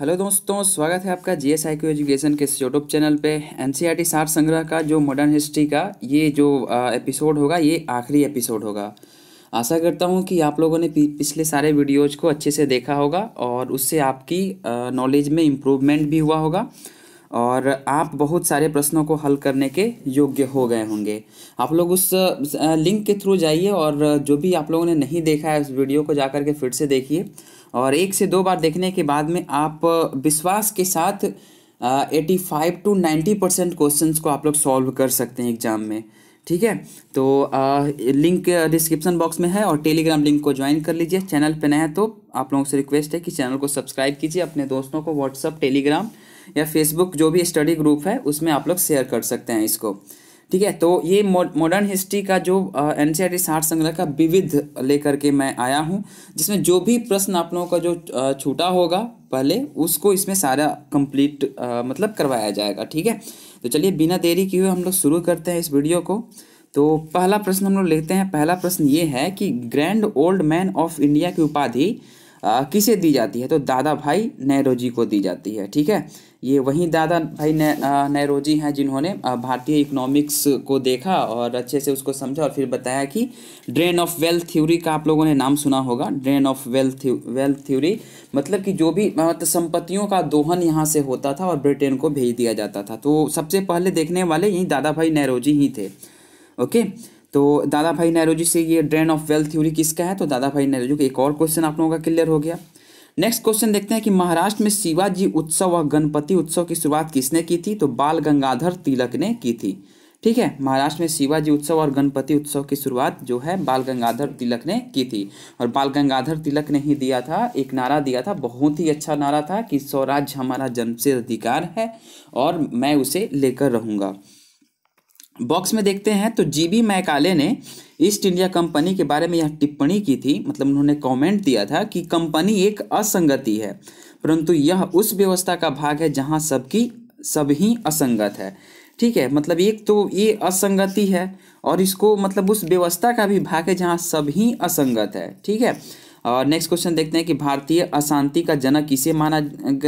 Hello दोस्तों स्वागत है आपका G S I Q education के यूट्यूब चैनल पे एन सी आर टी सार संग्रह का जो मॉडर्न हिस्ट्री का ये जो एपिसोड होगा ये आखिरी एपिसोड होगा आशा करता हूँ कि आप लोगों ने पिछले सारे वीडियोज को अच्छे से देखा होगा और उससे आपकी नॉलेज में इम्प्रूवमेंट भी हुआ होगा और आप बहुत सारे प्रश्नों को हल करने के योग्य हो गए होंगे आप लोग उस लिंक के थ्रू जाइए और जो भी आप लोगों ने नहीं देखा है उस वीडियो को जा के फिर से देखिए और एक से दो बार देखने के बाद में आप विश्वास के साथ eighty five to ninety percent question को आप लोग सॉल्व कर सकते हैं एग्जाम में ठीक है तो आ, लिंक डिस्क्रिप्शन बॉक्स में है और टेलीग्राम लिंक को ज्वाइन कर लीजिए चैनल पे नया है तो आप लोगों से रिक्वेस्ट है कि चैनल को सब्सक्राइब कीजिए अपने दोस्तों को व्हाट्सअप टेलीग्राम या फेसबुक जो भी स्टडी ग्रुप है उसमें आप लोग शेयर कर सकते हैं इसको ठीक है तो ये मॉडर्न हिस्ट्री का जो एन सी आर संग्रह का विविध लेकर के मैं आया हूँ जिसमें जो भी प्रश्न आप लोगों का जो छूटा होगा पहले उसको इसमें सारा कंप्लीट मतलब करवाया जाएगा ठीक है तो चलिए बिना देरी किए हम लोग शुरू करते हैं इस वीडियो को तो पहला प्रश्न हम लोग लेते हैं पहला प्रश्न ये है कि grand old man of India की उपाधि किसे दी जाती है तो दादा भाई नेहरू जी को दी जाती है ठीक है ये वही दादा भाई नेहरोजी हैं जिन्होंने भारतीय इकोनॉमिक्स को देखा और अच्छे से उसको समझा और फिर बताया कि ड्रेन ऑफ वेल्थ थ्योरी का आप लोगों ने नाम सुना होगा drain of wealth wealth theory मतलब कि जो भी मतलब संपत्तियों का दोहन यहाँ से होता था और ब्रिटेन को भेज दिया जाता था तो सबसे पहले देखने वाले यही दादा भाई नेहरोजी ही थे ओके तो दादा भाई नेहरोजी से ये ड्रेन ऑफ वेल्थ थ्योरी किसका है तो दादा भाई नेहरोजी का एक और क्वेश्चन आप लोगों का क्लियर हो गया नेक्स्ट क्वेश्चन देखते हैं कि महाराष्ट्र में शिवाजी उत्सव व गणपति उत्सव की शुरुआत किसने की थी तो बाल गंगाधर तिलक ने की थी ठीक है महाराष्ट्र में शिवाजी उत्सव और गणपति उत्सव की शुरुआत जो है बाल गंगाधर तिलक ने की थी और बाल गंगाधर तिलक ने ही दिया था एक नारा दिया था बहुत ही अच्छा नारा था कि स्वराज्य हमारा जन्म से अधिकार है और मैं उसे लेकर रहूँगा बॉक्स में देखते हैं तो जी बी मैकाले ने ईस्ट इंडिया कंपनी के बारे में यह टिप्पणी की थी मतलब उन्होंने कमेंट दिया था कि कंपनी एक असंगति है परंतु यह उस व्यवस्था का भाग है जहां सबकी सभी असंगत है ठीक है मतलब एक तो ये असंगति है और इसको मतलब उस व्यवस्था का भी भाग है जहाँ सभी असंगत है ठीक है और नेक्स्ट क्वेश्चन देखते हैं कि भारतीय अशांति का जनक किसे माना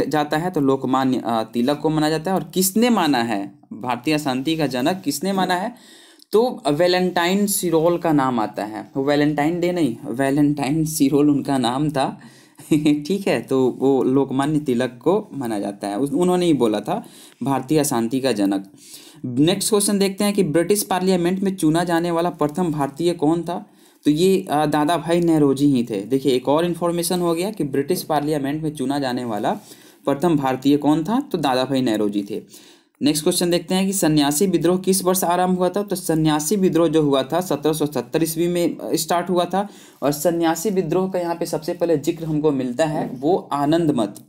जाता है तो लोकमान्य तिलक को माना जाता है और किसने माना है भारतीय अशांति का जनक किसने माना है तो वैलेंटाइन सिरोल का नाम आता है वैलेंटाइन डे नहीं वैलेंटाइन सिरोल उनका नाम था ठीक है तो वो लोकमान्य तिलक को माना जाता है उन्होंने ही बोला था भारतीय अशांति का जनक नेक्स्ट क्वेश्चन देखते हैं कि ब्रिटिश पार्लियामेंट में चुना जाने वाला प्रथम भारतीय कौन था तो ये दादा भाई नेहरोजी ही थे देखिए एक और इन्फॉर्मेशन हो गया कि ब्रिटिश पार्लियामेंट में चुना जाने वाला प्रथम भारतीय कौन था तो दादा भाई नेहरोजी थे नेक्स्ट क्वेश्चन देखते हैं कि सन्यासी विद्रोह किस वर्ष आरंभ हुआ था तो सन्यासी विद्रोह जो हुआ था सत्रह सौ सत्तर ईस्वी में स्टार्ट हुआ था और सन्यासी विद्रोह का यहाँ पे सबसे पहले जिक्र हमको मिलता है वो आनंद मठ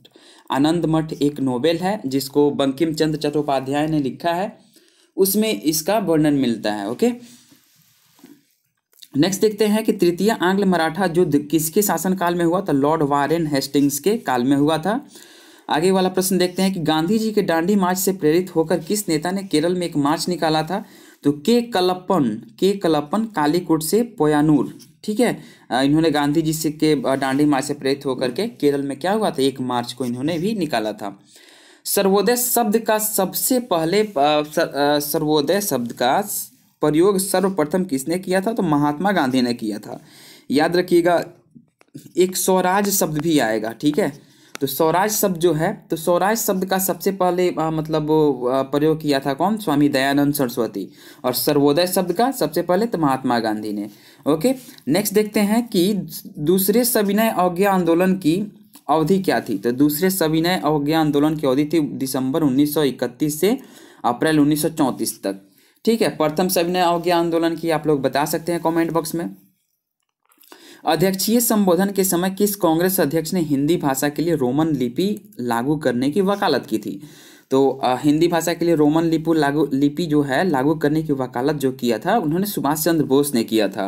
आनंद मठ एक नोवेल है जिसको बंकिम चंद्र चट्टोपाध्याय ने लिखा है उसमें इसका वर्णन मिलता है ओके नेक्स्ट देखते हैं कि तृतीय आंग्ल मराठा युद्ध किसके शासनकाल में हुआ था लॉर्ड वारेन हेस्टिंग्स के काल में हुआ था आगे वाला प्रश्न देखते हैं कि गांधी जी के डांडी मार्च से प्रेरित होकर किस नेता ने केरल में एक मार्च निकाला था तो के कलप्पन के कलप्पन कालीकोट से पोयानूर ठीक है इन्होंने गांधी जी से के डांडी मार्च से प्रेरित होकर के केरल में क्या हुआ था एक मार्च को इन्होंने भी निकाला था सर्वोदय शब्द का सबसे पहले सर्वोदय शब्द का प्रयोग सर्वप्रथम किसने किया था तो महात्मा गांधी ने किया था याद रखिएगा एक स्वराज शब्द भी आएगा ठीक है तो स्वराज शब्द जो है तो स्वराज शब्द का सबसे पहले आ, मतलब प्रयोग किया था कौन स्वामी दयानंद सरस्वती और सर्वोदय शब्द का सबसे पहले तो महात्मा गांधी ने ओके नेक्स्ट देखते हैं कि दूसरे सविनय अवज्ञा आंदोलन की अवधि क्या थी तो दूसरे सविनय अवज्ञा आंदोलन की अवधि थी दिसंबर 1931 से अप्रैल 1934 तक ठीक है प्रथम सविनय अवज्ञा आंदोलन की आप लोग बता सकते हैं कमेंट बॉक्स में अध्यक्षीय संबोधन के समय किस कांग्रेस अध्यक्ष ने हिंदी भाषा के लिए रोमन लिपि लागू करने की वकालत की थी तो हिंदी भाषा के लिए रोमन लिपि लागू लिपि जो है लागू करने की वकालत जो किया था उन्होंने सुभाष चंद्र बोस ने किया था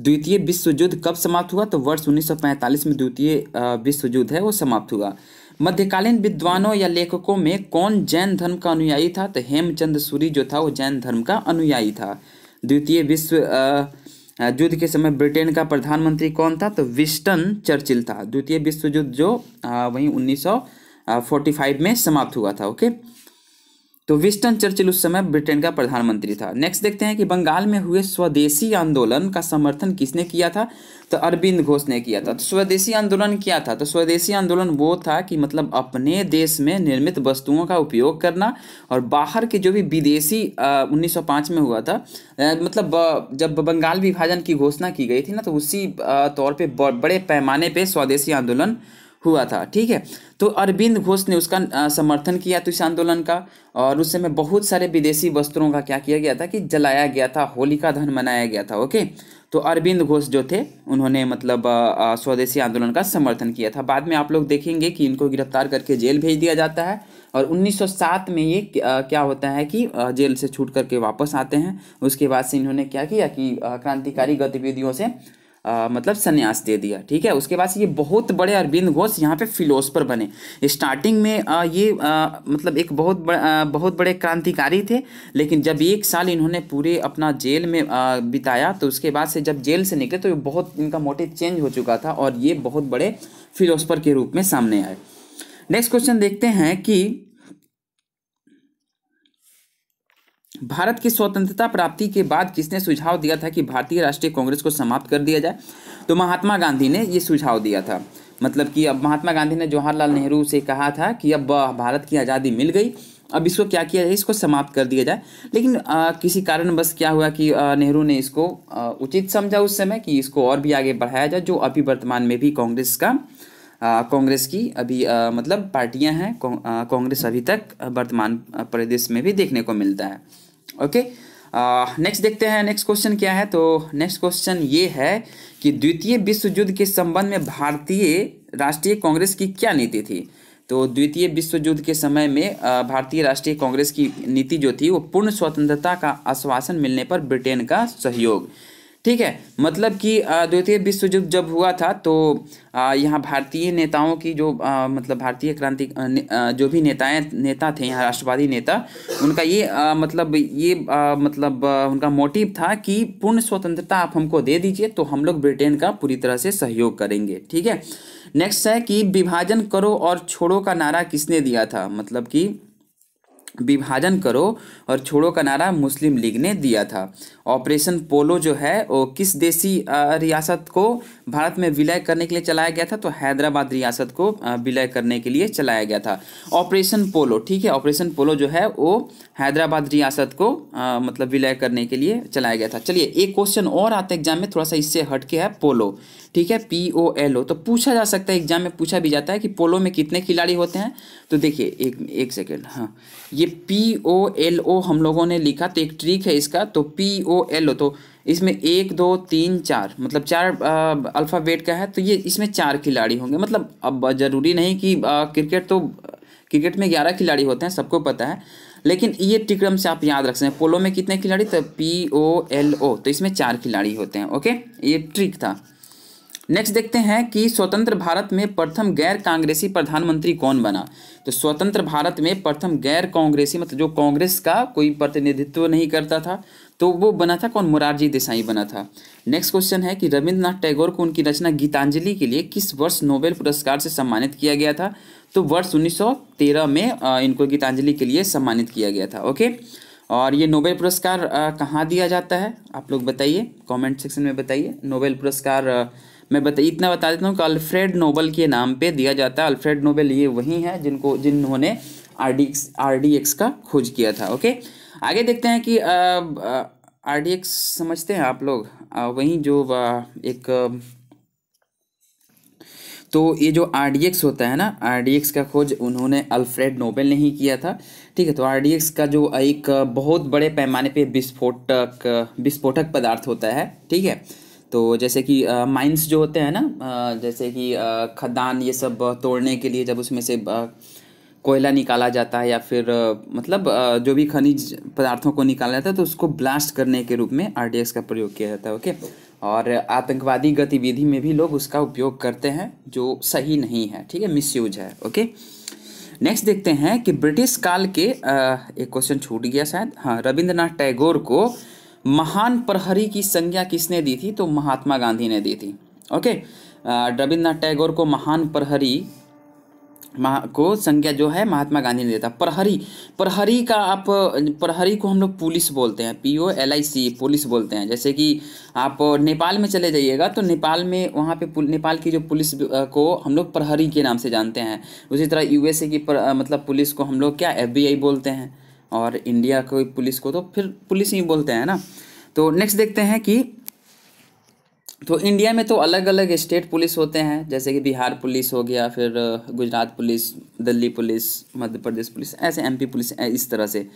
द्वितीय विश्व युद्ध कब समाप्त हुआ तो वर्ष 1945 में द्वितीय विश्व युद्ध है वो समाप्त हुआ मध्यकालीन विद्वानों या लेखकों में कौन जैन धर्म का अनुयायी था तो हेमचंद सूरी जो था वो जैन धर्म का अनुयायी था द्वितीय विश्व युद्ध के समय ब्रिटेन का प्रधानमंत्री कौन था तो विस्टन चर्चिल था द्वितीय विश्व युद्ध जो वहीं 1945 में समाप्त हुआ था ओके तो विस्टन चर्चिल उस समय ब्रिटेन का प्रधानमंत्री था नेक्स्ट देखते हैं कि बंगाल में हुए स्वदेशी आंदोलन का समर्थन किसने किया था तो अरविंद घोष ने किया था तो स्वदेशी आंदोलन क्या था तो स्वदेशी आंदोलन वो था कि मतलब अपने देश में निर्मित वस्तुओं का उपयोग करना और बाहर के जो भी विदेशी उन्नीस में हुआ था मतलब जब बंगाल विभाजन की घोषणा की गई थी ना तो उसी तौर पर बड़े पैमाने पर स्वदेशी आंदोलन हुआ था ठीक है तो अरविंद घोष ने उसका समर्थन किया तो इस आंदोलन का और उस समय बहुत सारे विदेशी वस्त्रों का क्या किया गया था कि जलाया गया था होलिका दहन मनाया गया था ओके तो अरविंद घोष जो थे उन्होंने मतलब स्वदेशी आंदोलन का समर्थन किया था बाद में आप लोग देखेंगे कि इनको गिरफ्तार करके जेल भेज दिया जाता है और 1907 में ये क्या होता है कि जेल से छूट करके वापस आते हैं उसके बाद से इन्होंने क्या किया कि क्रांतिकारी गतिविधियों से आ, मतलब संन्यास दे दिया ठीक है उसके बाद से ये बहुत बड़े अरविंद घोष यहाँ पे फिलोसफर बने स्टार्टिंग में आ, ये आ, मतलब एक बहुत बड़, आ, बहुत बड़े क्रांतिकारी थे लेकिन जब एक साल इन्होंने पूरे अपना जेल में आ, बिताया तो उसके बाद से जब जेल से निकले तो ये बहुत इनका मोटिव चेंज हो चुका था और ये बहुत बड़े फिलोसफर के रूप में सामने आए नेक्स्ट क्वेश्चन देखते हैं कि भारत की स्वतंत्रता प्राप्ति के बाद किसने सुझाव दिया था कि भारतीय राष्ट्रीय कांग्रेस को समाप्त कर दिया जाए तो महात्मा गांधी ने ये सुझाव दिया था मतलब कि अब महात्मा गांधी ने जवाहरलाल नेहरू से कहा था कि अब भारत की आज़ादी मिल गई अब इसको क्या किया जाए इसको समाप्त कर दिया जाए लेकिन आ, किसी कारणवश क्या हुआ कि नेहरू ने इसको आ, उचित समझा उस समय कि इसको और भी आगे बढ़ाया जाए जो अभी वर्तमान में भी कांग्रेस का कांग्रेस की अभी आ, मतलब पार्टियां हैं कांग्रेस कौ, अभी तक वर्तमान प्रदेश में भी देखने को मिलता है ओके नेक्स्ट uh, देखते हैं नेक्स्ट क्वेश्चन क्या है तो नेक्स्ट क्वेश्चन ये है कि द्वितीय विश्व युद्ध के संबंध में भारतीय राष्ट्रीय कांग्रेस की क्या नीति थी तो द्वितीय विश्व युद्ध के समय में uh, भारतीय राष्ट्रीय कांग्रेस की नीति जो थी वो पूर्ण स्वतंत्रता का आश्वासन मिलने पर ब्रिटेन का सहयोग ठीक है मतलब कि द्वितीय विश्व युद्ध जब हुआ था तो यहाँ भारतीय नेताओं की जो मतलब भारतीय क्रांति जो भी नेताएं नेता थे यहाँ राष्ट्रवादी नेता उनका ये मतलब ये मतलब उनका मोटिव था कि पूर्ण स्वतंत्रता आप हमको दे दीजिए तो हम लोग ब्रिटेन का पूरी तरह से सहयोग करेंगे ठीक है नेक्स्ट है कि विभाजन करो और छोड़ो का नारा किसने दिया था मतलब कि विभाजन करो और छोड़ो का नारा मुस्लिम लीग ने दिया था ऑपरेशन पोलो जो है वो किस देसी रियासत को भारत में विलय करने के लिए चलाया गया था तो हैदराबाद रियासत को विलय करने के लिए चलाया गया था ऑपरेशन पोलो ठीक है ऑपरेशन पोलो जो है वो हैदराबाद रियासत को आ, मतलब विलय करने के लिए चलाया गया था चलिए एक क्वेश्चन और आता है एग्जाम में थोड़ा सा इससे हट के है पोलो ठीक है पी ओ एल ओ तो पूछा जा सकता है एग्जाम में पूछा भी जाता है कि पोलो में कितने खिलाड़ी होते हैं तो देखिए एक एक सेकेंड हाँ ये पी ओ एल ओ हम लोगों ने लिखा तो एक ट्रिक है इसका तो पी ओ एल ओ तो इसमें एक दो तीन चार मतलब चार अल्फ़ाबेट का है तो ये इसमें चार खिलाड़ी होंगे मतलब अब ज़रूरी नहीं कि आ, क्रिकेट तो क्रिकेट में ग्यारह खिलाड़ी होते हैं सबको पता है लेकिन ये टिक्रम से आप याद रख सकते हैं पोलो में कितने खिलाड़ी तो पी ओ एल ओ तो इसमें चार खिलाड़ी होते हैं ओके ये ट्रिक था नेक्स्ट देखते हैं कि स्वतंत्र भारत में प्रथम गैर कांग्रेसी प्रधानमंत्री कौन बना तो स्वतंत्र भारत में प्रथम गैर कांग्रेसी मतलब जो कांग्रेस का कोई प्रतिनिधित्व नहीं करता था तो वो बना था कौन मुरारजी देसाई बना था नेक्स्ट क्वेश्चन है कि रविंद्रनाथ टैगोर को उनकी रचना गीतांजलि के लिए किस वर्ष नोबेल पुरस्कार से सम्मानित किया गया था तो वर्ष 1913 में इनको गीतांजलि के लिए सम्मानित किया गया था ओके और ये नोबेल पुरस्कार कहाँ दिया जाता है आप लोग बताइए कॉमेंट सेक्शन में बताइए नोबेल पुरस्कार मैं बता इतना बता देता हूँ कि अल्फ्रेड नोबल के नाम पर दिया जाता है अल्फ्रेड नोबेल ये वही हैं जिनको जिन्होंने R D R D X का खोज किया था ओके आगे देखते हैं कि आर डी एक्स समझते हैं आप लोग वहीं जो एक तो ये जो आर डी एक्स होता है ना आर डी एक्स का खोज उन्होंने अल्फ्रेड नोबेल ने ही किया था ठीक है तो आर डी एक्स का जो एक बहुत बड़े पैमाने पे विस्फोटक विस्फोटक पदार्थ होता है ठीक है तो जैसे कि माइंस जो होते हैं ना जैसे कि खदान ये सब तोड़ने के लिए जब उसमें से कोयला निकाला जाता है या फिर मतलब जो भी खनिज पदार्थों को निकाला जाता है तो उसको ब्लास्ट करने के रूप में आर का प्रयोग किया जाता है ओके और आतंकवादी गतिविधि में भी लोग उसका उपयोग करते हैं जो सही नहीं है ठीक है मिस है ओके नेक्स्ट देखते हैं कि ब्रिटिश काल के आ, एक क्वेश्चन छूट गया शायद हाँ रविंद्रनाथ टैगोर को महान प्रहरी की संज्ञा किसने दी थी तो महात्मा गांधी ने दी थी ओके रविंद्रनाथ टैगोर को महान प्रहरी को संज्ञा जो है महात्मा गांधी ने देता प्रहरी प्रहरी का आप प्रहरी को हम लोग पुलिस बोलते हैं P O L I C police बोलते हैं जैसे कि आप नेपाल में चले जाइएगा तो नेपाल में वहाँ पे नेपाल की जो पुलिस को हम लोग प्रहरी के नाम से जानते हैं उसी तरह यूएसए की पर, मतलब पुलिस को हम लोग क्या आई बोलते हैं और इंडिया की पुलिस को तो फिर पुलिस ही बोलते हैं ना तो नेक्स्ट देखते हैं कि तो इंडिया में तो अलग अलग स्टेट पुलिस होते हैं जैसे कि बिहार पुलिस हो गया फिर Gujarat police Delhi police Madhya Pradesh police ऐसे एमपी पुलिस इस तरह से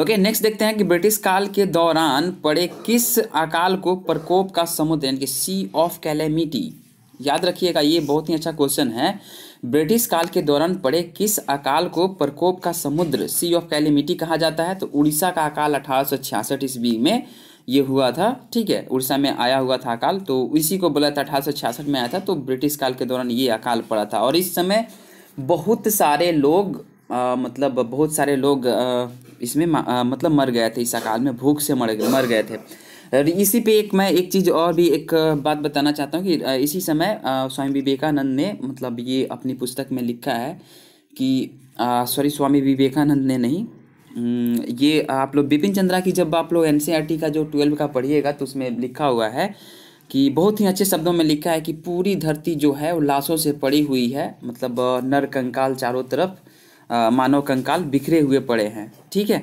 ओके नेक्स्ट देखते हैं कि ब्रिटिश काल के दौरान पड़े किस अकाल को प्रकोप का समुद्र यानी कि सी ऑफ कैलेमिटी याद रखिएगा ये बहुत ही अच्छा क्वेश्चन है ब्रिटिश काल के दौरान पड़े किस अकाल को प्रकोप का समुद्र सी ऑफ कैलेमिटी कहा जाता है तो उड़ीसा का अकाल अठारह ईस्वी में ये हुआ था ठीक है उड़ीसा में आया हुआ था अकाल तो इसी को बोला था अठारह सौ छियासठ में आया था तो ब्रिटिश काल के दौरान ये अकाल पड़ा था और इस समय बहुत सारे लोग आ, मतलब बहुत सारे लोग आ, इसमें आ, मतलब मर गए थे इस अकाल में भूख से मर मर गए थे इसी पे एक मैं एक चीज़ और भी एक बात बताना चाहता हूँ कि इसी समय स्वामी विवेकानंद ने मतलब ये अपनी पुस्तक में लिखा है कि सॉरी स्वामी विवेकानंद ने नहीं हम्म, ये आप लोग बिपिन चंद्रा की जब आप लोग एन e का जो ट्वेल्व का पढ़िएगा तो उसमें लिखा हुआ है कि बहुत ही अच्छे शब्दों में लिखा है कि पूरी धरती जो है वो लाशों से पड़ी हुई है मतलब नर कंकाल चारों तरफ मानव कंकाल बिखरे हुए पड़े हैं ठीक है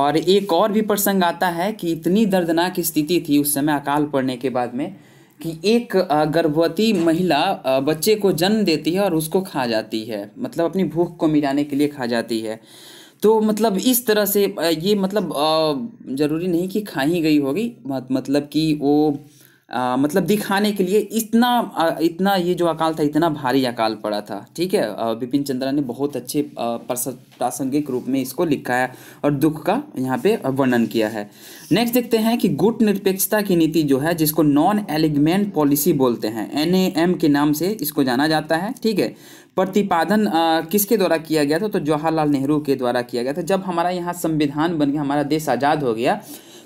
और एक और भी प्रसंग आता है कि इतनी दर्दनाक स्थिति थी उस समय अकाल पड़ने के बाद में कि एक गर्भवती महिला बच्चे को जन्म देती है और उसको खा जाती है मतलब अपनी भूख को मिटाने के लिए खा जाती है तो मतलब इस तरह से ये मतलब ज़रूरी नहीं कि खाई गई होगी मतलब कि वो आ, मतलब दिखाने के लिए इतना इतना ये जो अकाल था इतना भारी अकाल पड़ा था ठीक है विपिन चंद्रा ने बहुत अच्छे प्रासंगिक रूप में इसको लिखा है और दुख का यहाँ पे वर्णन किया है नेक्स्ट देखते हैं कि गुट निरपेक्षता की नीति जो है जिसको नॉन एलिगमेंट पॉलिसी बोलते हैं एन के नाम से इसको जाना जाता है ठीक है प्रतिपादन किसके द्वारा किया गया था तो जवाहरलाल नेहरू के द्वारा किया गया था जब हमारा यहाँ संविधान बन गया हमारा देश आज़ाद हो गया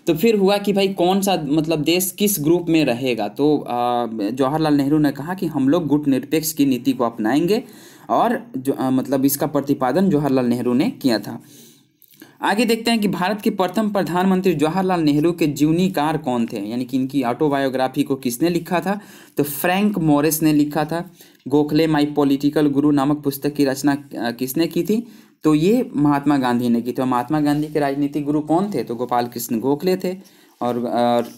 तो फिर हुआ कि भाई कौन सा मतलब देश किस ग्रुप में रहेगा तो जवाहरलाल नेहरू ने कहा कि हम लोग गुट निरपेक्ष की नीति को अपनाएंगे और जो आ, मतलब इसका प्रतिपादन जवाहरलाल नेहरू ने किया था आगे देखते हैं कि भारत के प्रथम प्रधानमंत्री जवाहरलाल नेहरू के जीवनीकार कौन थे यानी कि इनकी ऑटोबायोग्राफी को किसने लिखा था तो फ्रैंक मॉरिस ने लिखा था गोखले माई पॉलिटिकल गुरु नामक पुस्तक की रचना किसने की थी तो ये महात्मा गांधी ने की तो महात्मा गांधी के राजनीतिक गुरु कौन थे तो गोपाल कृष्ण गोखले थे और, और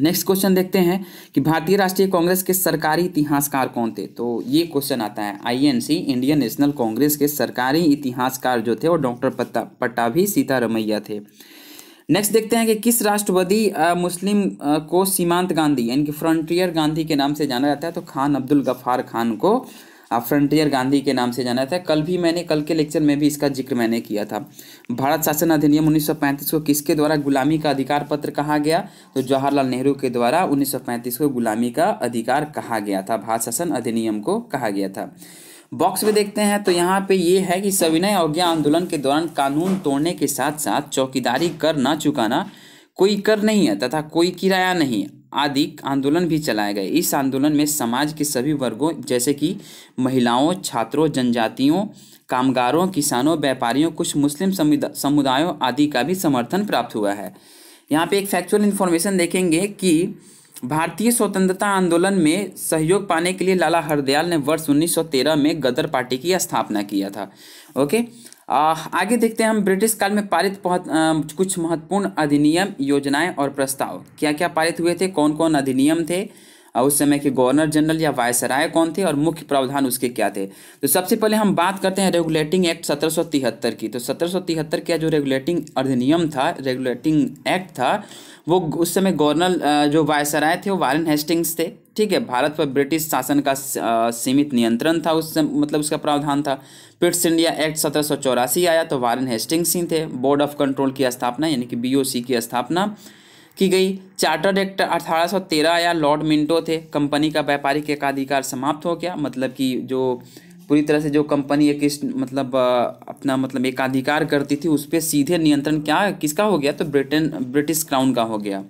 नेक्स्ट क्वेश्चन देखते हैं कि भारतीय राष्ट्रीय कांग्रेस के सरकारी इतिहासकार कौन थे तो ये क्वेश्चन आता है आईएनसी इंडियन नेशनल कांग्रेस के सरकारी इतिहासकार जो थे वो डॉक्टर पट्टा पट्टाभी सीतारमैया थे नेक्स्ट देखते हैं कि किस राष्ट्रवादी मुस्लिम को सीमांत गांधी यानी कि फ्रंटियर गांधी के नाम से जाना जाता है तो खान अब्दुल गफ्फार खान को फ्रंटियर गांधी के नाम से जाना जाता है कल भी मैंने कल के लेक्चर में भी इसका जिक्र मैंने किया था भारत शासन अधिनियम 1935 को किसके द्वारा गुलामी का अधिकार पत्र कहा गया तो जवाहरलाल नेहरू के द्वारा 1935 को गुलामी का अधिकार कहा गया था भारत शासन अधिनियम को कहा गया था बॉक्स में देखते हैं तो यहाँ पे ये है कि सविनय अवज्ञा आंदोलन के दौरान कानून तोड़ने के साथ साथ चौकीदारी कर ना चुकाना कोई कर नहीं है तथा कोई किराया नहीं आदि आंदोलन भी चलाए गए इस आंदोलन में समाज के सभी वर्गों जैसे कि महिलाओं छात्रों जनजातियों कामगारों किसानों व्यापारियों कुछ मुस्लिम समुदायों आदि का भी समर्थन प्राप्त हुआ है यहाँ पे एक फैक्चुअल इन्फॉर्मेशन देखेंगे कि भारतीय स्वतंत्रता आंदोलन में सहयोग पाने के लिए लाला हरदयाल ने वर्ष 1913 में गदर पार्टी की स्थापना किया था ओके आ, आगे देखते हैं हम ब्रिटिश काल में पारित आ, कुछ महत्वपूर्ण अधिनियम योजनाएं और प्रस्ताव क्या क्या पारित हुए थे कौन कौन अधिनियम थे उस समय के गवर्नर जनरल या वायसराय कौन थे और मुख्य प्रावधान उसके क्या थे तो सबसे पहले हम बात करते हैं रेगुलेटिंग एक्ट सत्रह की तो सत्रह क्या जो रेगुलेटिंग अधिनियम था रेगुलेटिंग एक्ट था वो उस समय गवर्नर जो वायसराय थे वो वारन हेस्टिंग्स थे ठीक है भारत पर ब्रिटिश शासन का सीमित नियंत्रण था उस मतलब उसका प्रावधान था पिट्स इंडिया एक्ट सत्रह आया तो वारन हेस्टिंग्स ही थे बोर्ड ऑफ कंट्रोल की स्थापना यानी कि बी की स्थापना की गई चार्टर्ड एक्ट अठारह आया लॉर्ड मिंटो थे कंपनी का व्यापारिक एकाधिकार समाप्त हो गया मतलब कि जो पूरी तरह से जो कंपनी एक इस मतलब अपना मतलब एकाधिकार करती थी उस पर सीधे नियंत्रण क्या किसका हो गया तो ब्रिटेन ब्रिटिश क्राउन का हो गया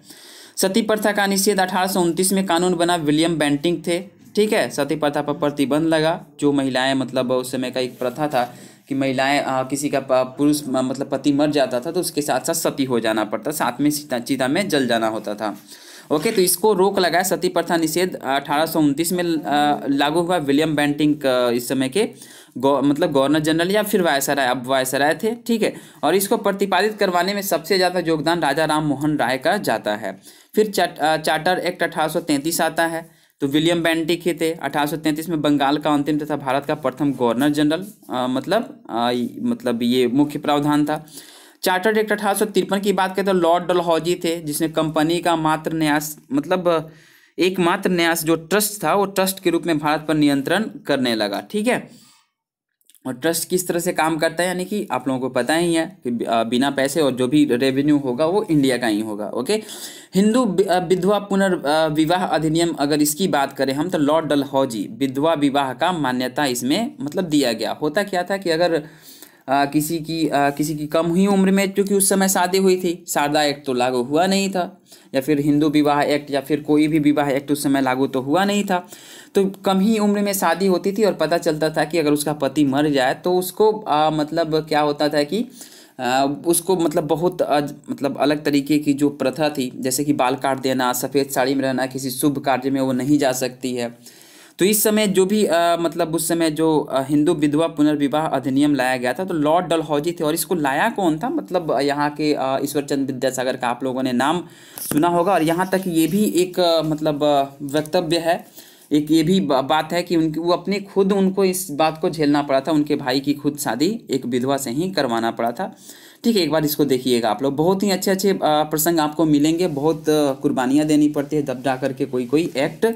सती प्रथा का निषेध अठारह में कानून बना विलियम बैंटिंग थे ठीक है सती प्रथा पर प्रतिबंध लगा जो महिलाएं मतलब उस समय का एक प्रथा था कि महिलाएं किसी का पुरुष मतलब पति मर जाता था तो उसके साथ साथ सती हो जाना पड़ता साथ में सीता चीता में जल जाना होता था ओके तो इसको रोक लगाए सती प्रथा निषेध अठारह में लागू हुआ विलियम बैंटिंग इस समय के गौ मतलब गवर्नर जनरल या फिर वायसराय अब वायसराय थे ठीक है और इसको प्रतिपादित करवाने में सबसे ज़्यादा योगदान राजा राम मोहन राय का जाता है फिर चा, चार्टर एक्ट अठारह आता है तो विलियम बैंटिक ही थे 1833 में बंगाल का अंतिम तथा भारत का प्रथम गवर्नर जनरल मतलब आ, मतलब ये मुख्य प्रावधान था चार्टर्ड एक्ट अठारह की बात करें तो लॉर्ड डलहौजी थे जिसने कंपनी का मात्र न्यास मतलब एकमात्र न्यास जो ट्रस्ट था वो ट्रस्ट के रूप में भारत पर नियंत्रण करने लगा ठीक है और ट्रस्ट किस तरह से काम करता है यानी कि आप लोगों को पता ही है कि बिना पैसे और जो भी रेवेन्यू होगा वो इंडिया का ही होगा ओके हिंदू विधवा पुनर्विवाह अधिनियम अगर इसकी बात करें हम तो लॉर्ड डलहौजी विधवा विवाह का मान्यता इसमें मतलब दिया गया होता क्या था कि अगर आ, किसी की आ, किसी की कम हुई उम्र में क्योंकि उस समय शादी हुई थी शारदा एक्ट तो लागू हुआ नहीं था या फिर हिंदू विवाह एक्ट या फिर कोई भी विवाह एक्ट उस समय लागू तो हुआ नहीं था तो कम ही उम्र में शादी होती थी और पता चलता था कि अगर उसका पति मर जाए तो उसको आ, मतलब क्या होता था कि आ, उसको मतलब बहुत आज मतलब अलग तरीके की जो प्रथा थी जैसे कि बाल काट देना सफ़ेद साड़ी में रहना किसी शुभ कार्य में वो नहीं जा सकती है तो इस समय जो भी आ, मतलब उस समय जो हिंदू विधवा पुनर्विवाह अधिनियम लाया गया था तो लॉर्ड डलहौजी थे और इसको लाया कौन था मतलब यहाँ के ईश्वरचंद विद्यासागर का आप लोगों ने नाम सुना होगा और यहाँ तक ये भी एक मतलब वक्तव्य है एक ये भी बात है कि उनकी वो अपने खुद उनको इस बात को झेलना पड़ा था उनके भाई की खुद शादी एक विधवा से ही करवाना पड़ा था ठीक है एक बार इसको देखिएगा आप लोग बहुत ही अच्छे अच्छे प्रसंग आपको मिलेंगे बहुत कुर्बानियाँ देनी पड़ती है दब जा करके कोई कोई एक्ट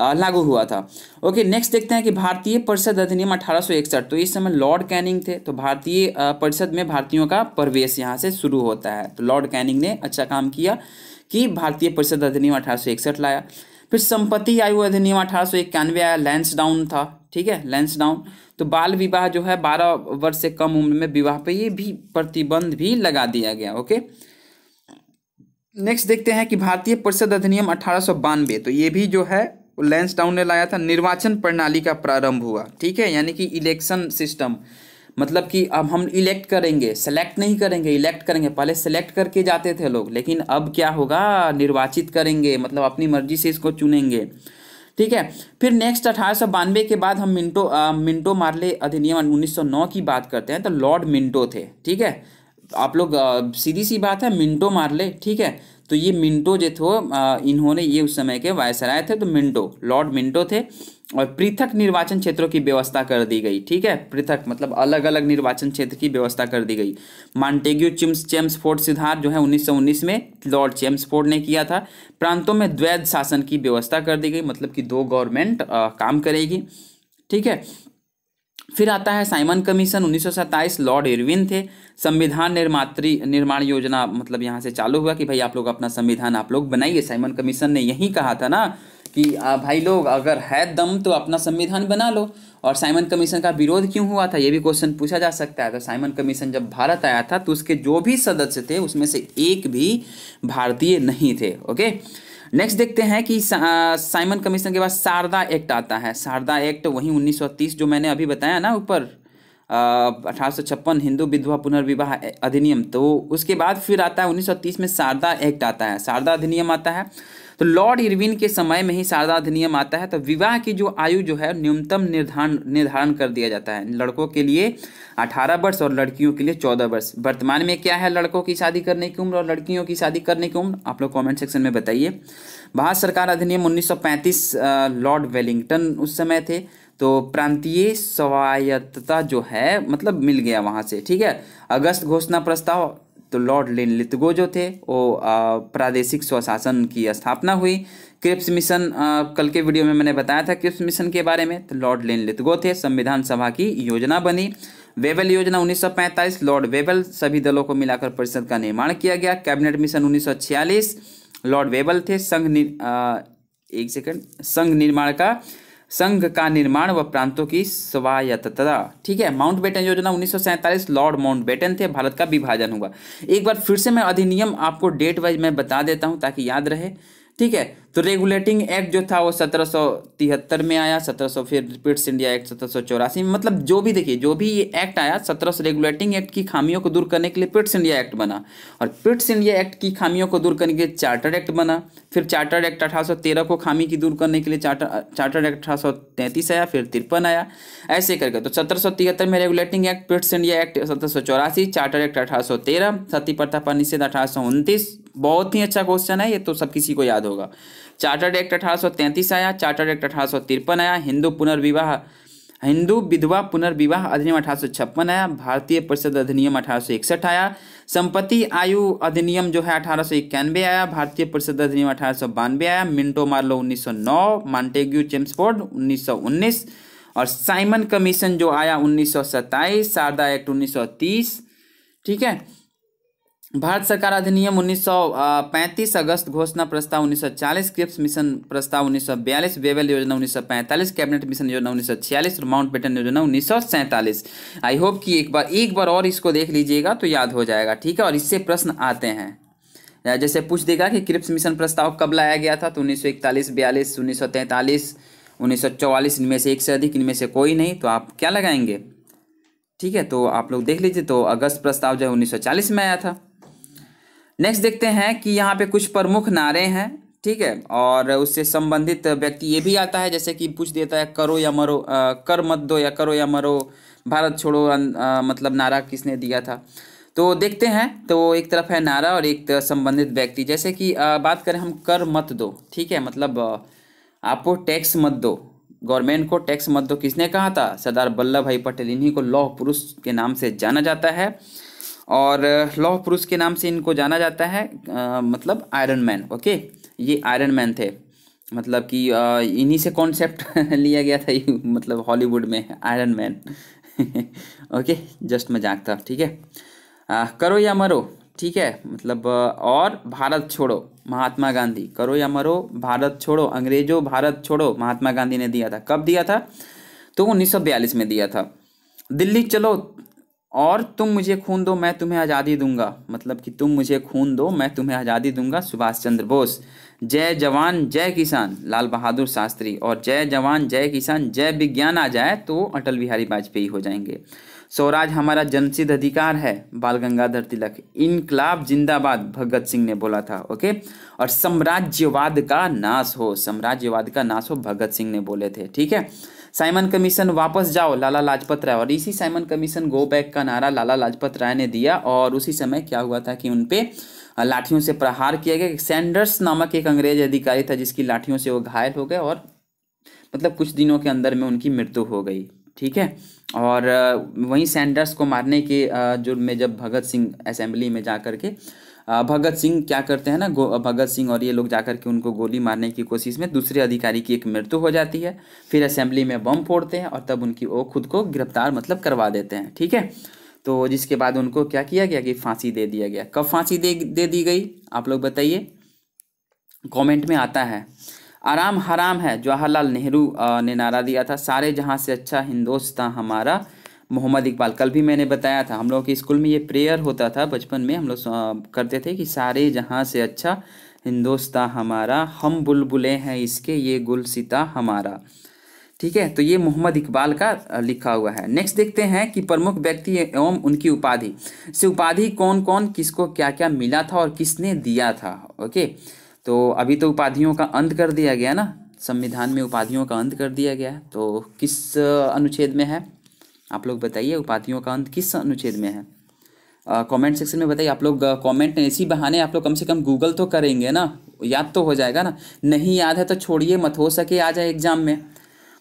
लागू हुआ था ओके नेक्स्ट देखते हैं कि भारतीय परिषद अधिनियम अठारह तो इस समय लॉर्ड कैनिंग थे तो भारतीय परिषद में भारतीयों का प्रवेश यहाँ से शुरू होता है तो लॉर्ड कैनिंग ने अच्छा काम किया कि भारतीय परिषद अधिनियम अठारह लाया फिर संपत्ति आयु अधिनियम अठारह सौ इक्यानवे आया लैंस डाउन था ठीक है लैंस डाउन तो बाल विवाह जो है बारह वर्ष से कम उम्र में विवाह पे ये भी प्रतिबंध भी लगा दिया गया ओके नेक्स्ट देखते हैं कि भारतीय परिषद अधिनियम अठारह सौ बानवे तो ये भी जो है लेंस डाउन ने लाया था निर्वाचन प्रणाली का प्रारंभ हुआ ठीक है यानी कि इलेक्शन सिस्टम मतलब कि अब हम इलेक्ट करेंगे सेलेक्ट नहीं करेंगे इलेक्ट करेंगे पहले सेलेक्ट करके जाते थे लोग लेकिन अब क्या होगा निर्वाचित करेंगे मतलब अपनी मर्जी से इसको चुनेंगे ठीक है फिर नेक्स्ट अठारह सौ बानवे के बाद हम मिंटो आ, मिंटो मार्ले अधिनियम 1909 की बात करते हैं तो लॉर्ड मिंटो थे ठीक है आप लोग सीधी सी बात है मिंटो मार्ले ठीक है तो ये मिंटो जो थे इन्होंने ये उस समय के वायसराय थे तो मिंटो लॉर्ड मिंटो थे और पृथक निर्वाचन क्षेत्रों की व्यवस्था कर दी गई ठीक है पृथक मतलब अलग अलग निर्वाचन क्षेत्र की व्यवस्था कर दी गई मॉन्टेग्यू चिम्स चेम्सफोर्ड सिद्धांत जो है 1919 में लॉर्ड चेम्सफोर्ड ने किया था प्रांतों में द्वैध शासन की व्यवस्था कर दी गई मतलब कि दो गवर्नमेंट काम करेगी ठीक है फिर आता है साइमन कमीशन उन्नीस लॉर्ड इरविन थे संविधान निर्मात्री निर्माण योजना मतलब यहाँ से चालू हुआ कि भाई आप लोग अपना संविधान आप लोग बनाइए साइमन कमीशन ने यही कहा था ना कि भाई लोग अगर है दम तो अपना संविधान बना लो और साइमन कमीशन का विरोध क्यों हुआ था ये भी क्वेश्चन पूछा जा सकता है तो साइमन कमीशन जब भारत आया था तो उसके जो भी सदस्य थे उसमें से एक भी भारतीय नहीं थे ओके नेक्स्ट देखते हैं कि साइमन कमीशन के बाद शारदा एक्ट आता है शारदा एक्ट वहीं 1930 जो मैंने अभी बताया ना ऊपर अठारह हिंदू विधवा पुनर्विवाह अधिनियम तो उसके बाद फिर आता है 1930 में शारदा एक्ट आता है शारदा अधिनियम आता है तो लॉर्ड इरविन के समय में ही शारदा अधिनियम आता है तो विवाह की जो आयु जो है न्यूनतम निर्धारण निर्धारण कर दिया जाता है लड़कों के लिए 18 वर्ष और लड़कियों के लिए 14 वर्ष वर्तमान में क्या है लड़कों की शादी करने की उम्र और लड़कियों की शादी करने की उम्र आप लोग कॉमेंट सेक्शन में बताइए भारत सरकार अधिनियम उन्नीस लॉर्ड वेलिंगटन उस समय थे तो प्रांतीय स्वायत्तता जो है मतलब मिल गया वहाँ से ठीक है अगस्त घोषणा प्रस्ताव तो लॉर्ड लेन लितगो जो थे वो प्रादेशिक स्वशासन की स्थापना हुई क्रिप्स मिशन कल के वीडियो में मैंने बताया था क्रिप्स मिशन के बारे में तो लॉर्ड लेन लितगो थे संविधान सभा की योजना बनी वेबल योजना 1945 लॉर्ड वेबल सभी दलों को मिलाकर परिषद का निर्माण किया गया कैबिनेट मिशन उन्नीस लॉर्ड वेबल थे संघ एक सेकेंड संघ निर्माण का संघ का निर्माण व प्रांतों की स्वायत्तता ठीक है माउंट बेटन योजना उन्नीस लॉर्ड माउंट बेटन थे भारत का विभाजन हुआ एक बार फिर से मैं अधिनियम आपको डेट वाइज मैं बता देता हूँ ताकि याद रहे ठीक है तो रेगुलेटिंग एक्ट जो था वो सत्रह में आया सत्रह फिर पिट्स इंडिया एक्ट सत्रह में मतलब जो भी देखिए जो भी ये एक्ट आया सत्रह रेगुलेटिंग एक्ट की खामियों को दूर करने के लिए पिट्स इंडिया एक्ट बना और पिट्स इंडिया एक्ट की खामियों को दूर करने के लिए चार्टर एक्ट बना फिर चार्टर एक्ट अठारह को खामी की दूर करने के लिए चार्टर चार्टर एक्ट अठारह आया फिर तिरपन आया ऐसे करके तो सत्रह में regulating act Pitt's India act सत्रह चार्टर एक्ट अठारह सौ तेरह सती प्रथा पर निषेध अठारह बहुत ही अच्छा क्वेश्चन है ये तो सब किसी को याद होगा चार्टर्ड एक्ट 1833 आया चार्टर्ड एक्ट अठारह आया हिंदू पुनर्विवाह हिंदू विधवा पुनर्विवाह अधिनियम अठारह आया भारतीय परिषद अधिनियम अठारह आया संपत्ति आयु अधिनियम जो है अठारह आया भारतीय परिषद अधिनियम अठारह आया मिंटो मार्लो 1909 मॉन्टेग्यू चेम्सफोर्ड 1919 और साइमन कमीशन जो आया 1927 शारदा एक्ट 1930 ठीक है भारत सरकार अधिनियम 1935 अगस्त घोषणा प्रस्ताव 1940 क्रिप्स मिशन प्रस्ताव 1942 बेवेल योजना 1945 कैबिनेट मिशन योजना 1946 और माउंट बेटन योजना उन्नीस आई होप कि एक बार एक बार और इसको देख लीजिएगा तो याद हो जाएगा ठीक है और इससे प्रश्न आते हैं जैसे पूछ देगा कि क्रिप्स मिशन प्रस्ताव कब लाया गया था तो उन्नीस सौ इकतालीस बयालीस उन्नीस सौ तैंतालीस उन्नीस सौ चौवालीस इनमें से एक से अधिक इनमें से कोई नहीं तो आप क्या लगाएंगे ठीक है तो आप लोग देख लीजिए तो अगस्त प्रस्ताव जो है उन्नीस सौ चालीस में आया था नेक्स्ट देखते हैं कि यहाँ पे कुछ प्रमुख नारे हैं ठीक है और उससे संबंधित व्यक्ति ये भी आता है जैसे कि पूछ देता है करो या मरो आ, कर मत दो या करो या मरो भारत छोड़ो आ, मतलब नारा किसने दिया था तो देखते हैं तो एक तरफ है नारा और एक संबंधित व्यक्ति जैसे कि आ, बात करें हम कर मत दो ठीक है मतलब आपको टैक्स मत दो गवर्नमेंट को टैक्स मत दो किसने कहा था सरदार वल्लभ भाई पटेल इन्हीं को लौह पुरुष के नाम से जाना जाता है और लौह पुरुष के नाम से इनको जाना जाता है आ, मतलब आयरन मैन ओके ये आयरन मैन थे मतलब कि इन्हीं से कॉन्सेप्ट लिया गया था मतलब हॉलीवुड में आयरन मैन ओके जस्ट मजाक था ठीक है करो या मरो ठीक है मतलब और भारत छोड़ो महात्मा गांधी करो या मरो भारत छोड़ो अंग्रेजों भारत छोड़ो महात्मा गांधी ने दिया था कब दिया था तो उन्नीस में दिया था दिल्ली चलो और तुम मुझे खून दो मैं तुम्हें आज़ादी दूंगा मतलब कि तुम मुझे खून दो मैं तुम्हें आज़ादी दूंगा सुभाष चंद्र बोस जय जवान जय किसान लाल बहादुर शास्त्री और जय जवान जय किसान जय विज्ञान आ जाए तो अटल बिहारी वाजपेयी हो जाएंगे स्वराज हमारा जनसिद्ध अधिकार है बाल गंगाधर तिलक इनकलाब जिंदाबाद भगत सिंह ने बोला था ओके और साम्राज्यवाद का नाश हो साम्राज्यवाद का नाश हो भगत सिंह ने बोले थे ठीक है साइमन कमीशन वापस जाओ लाला लाजपत राय और इसी साइमन कमीशन गो बैक का नारा लाला लाजपत राय ने दिया और उसी समय क्या हुआ था कि उनपे लाठियों से प्रहार किया गया सैंडर्स नामक एक अंग्रेज अधिकारी था जिसकी लाठियों से वो घायल हो गए और मतलब कुछ दिनों के अंदर में उनकी मृत्यु हो गई ठीक है और वहीं सैंडर्स को मारने के जुर्म में जब भगत सिंह असेंबली में जा कर के भगत सिंह क्या करते हैं ना भगत सिंह और ये लोग जाकर के उनको गोली मारने की कोशिश में दूसरे अधिकारी की एक मृत्यु हो जाती है फिर असेंबली में बम फोड़ते हैं और तब उनकी वो खुद को गिरफ्तार मतलब करवा देते हैं ठीक है तो जिसके बाद उनको क्या किया गया कि फांसी दे दिया गया कब फांसी दे दे दी गई आप लोग बताइए कमेंट में आता है आराम हराम है जवाहरलाल नेहरू ने नारा दिया था सारे जहाँ से अच्छा हिंदोस्तान हमारा मोहम्मद इकबाल कल भी मैंने बताया था हम लोगों के स्कूल में ये प्रेयर होता था बचपन में हम लोग करते थे कि सारे जहाँ से अच्छा हिंदोस्ता हमारा हम बुलबुलें हैं इसके ये गुलसिता हमारा ठीक है तो ये मोहम्मद इकबाल का लिखा हुआ है नेक्स्ट देखते हैं कि प्रमुख व्यक्ति एवं उनकी उपाधि से उपाधि कौन कौन किसको क्या क्या मिला था और किसने दिया था ओके तो अभी तो उपाधियों का अंत कर दिया गया ना संविधान में उपाधियों का अंत कर दिया गया तो किस अनुच्छेद में है आप लोग बताइए उपाधियों का अंत किस अनुच्छेद में है कमेंट सेक्शन में बताइए आप लोग कमेंट इसी बहाने आप लोग कम से कम गूगल तो करेंगे ना याद तो हो जाएगा ना नहीं याद है तो छोड़िए मत हो सके आ जाए एग्जाम में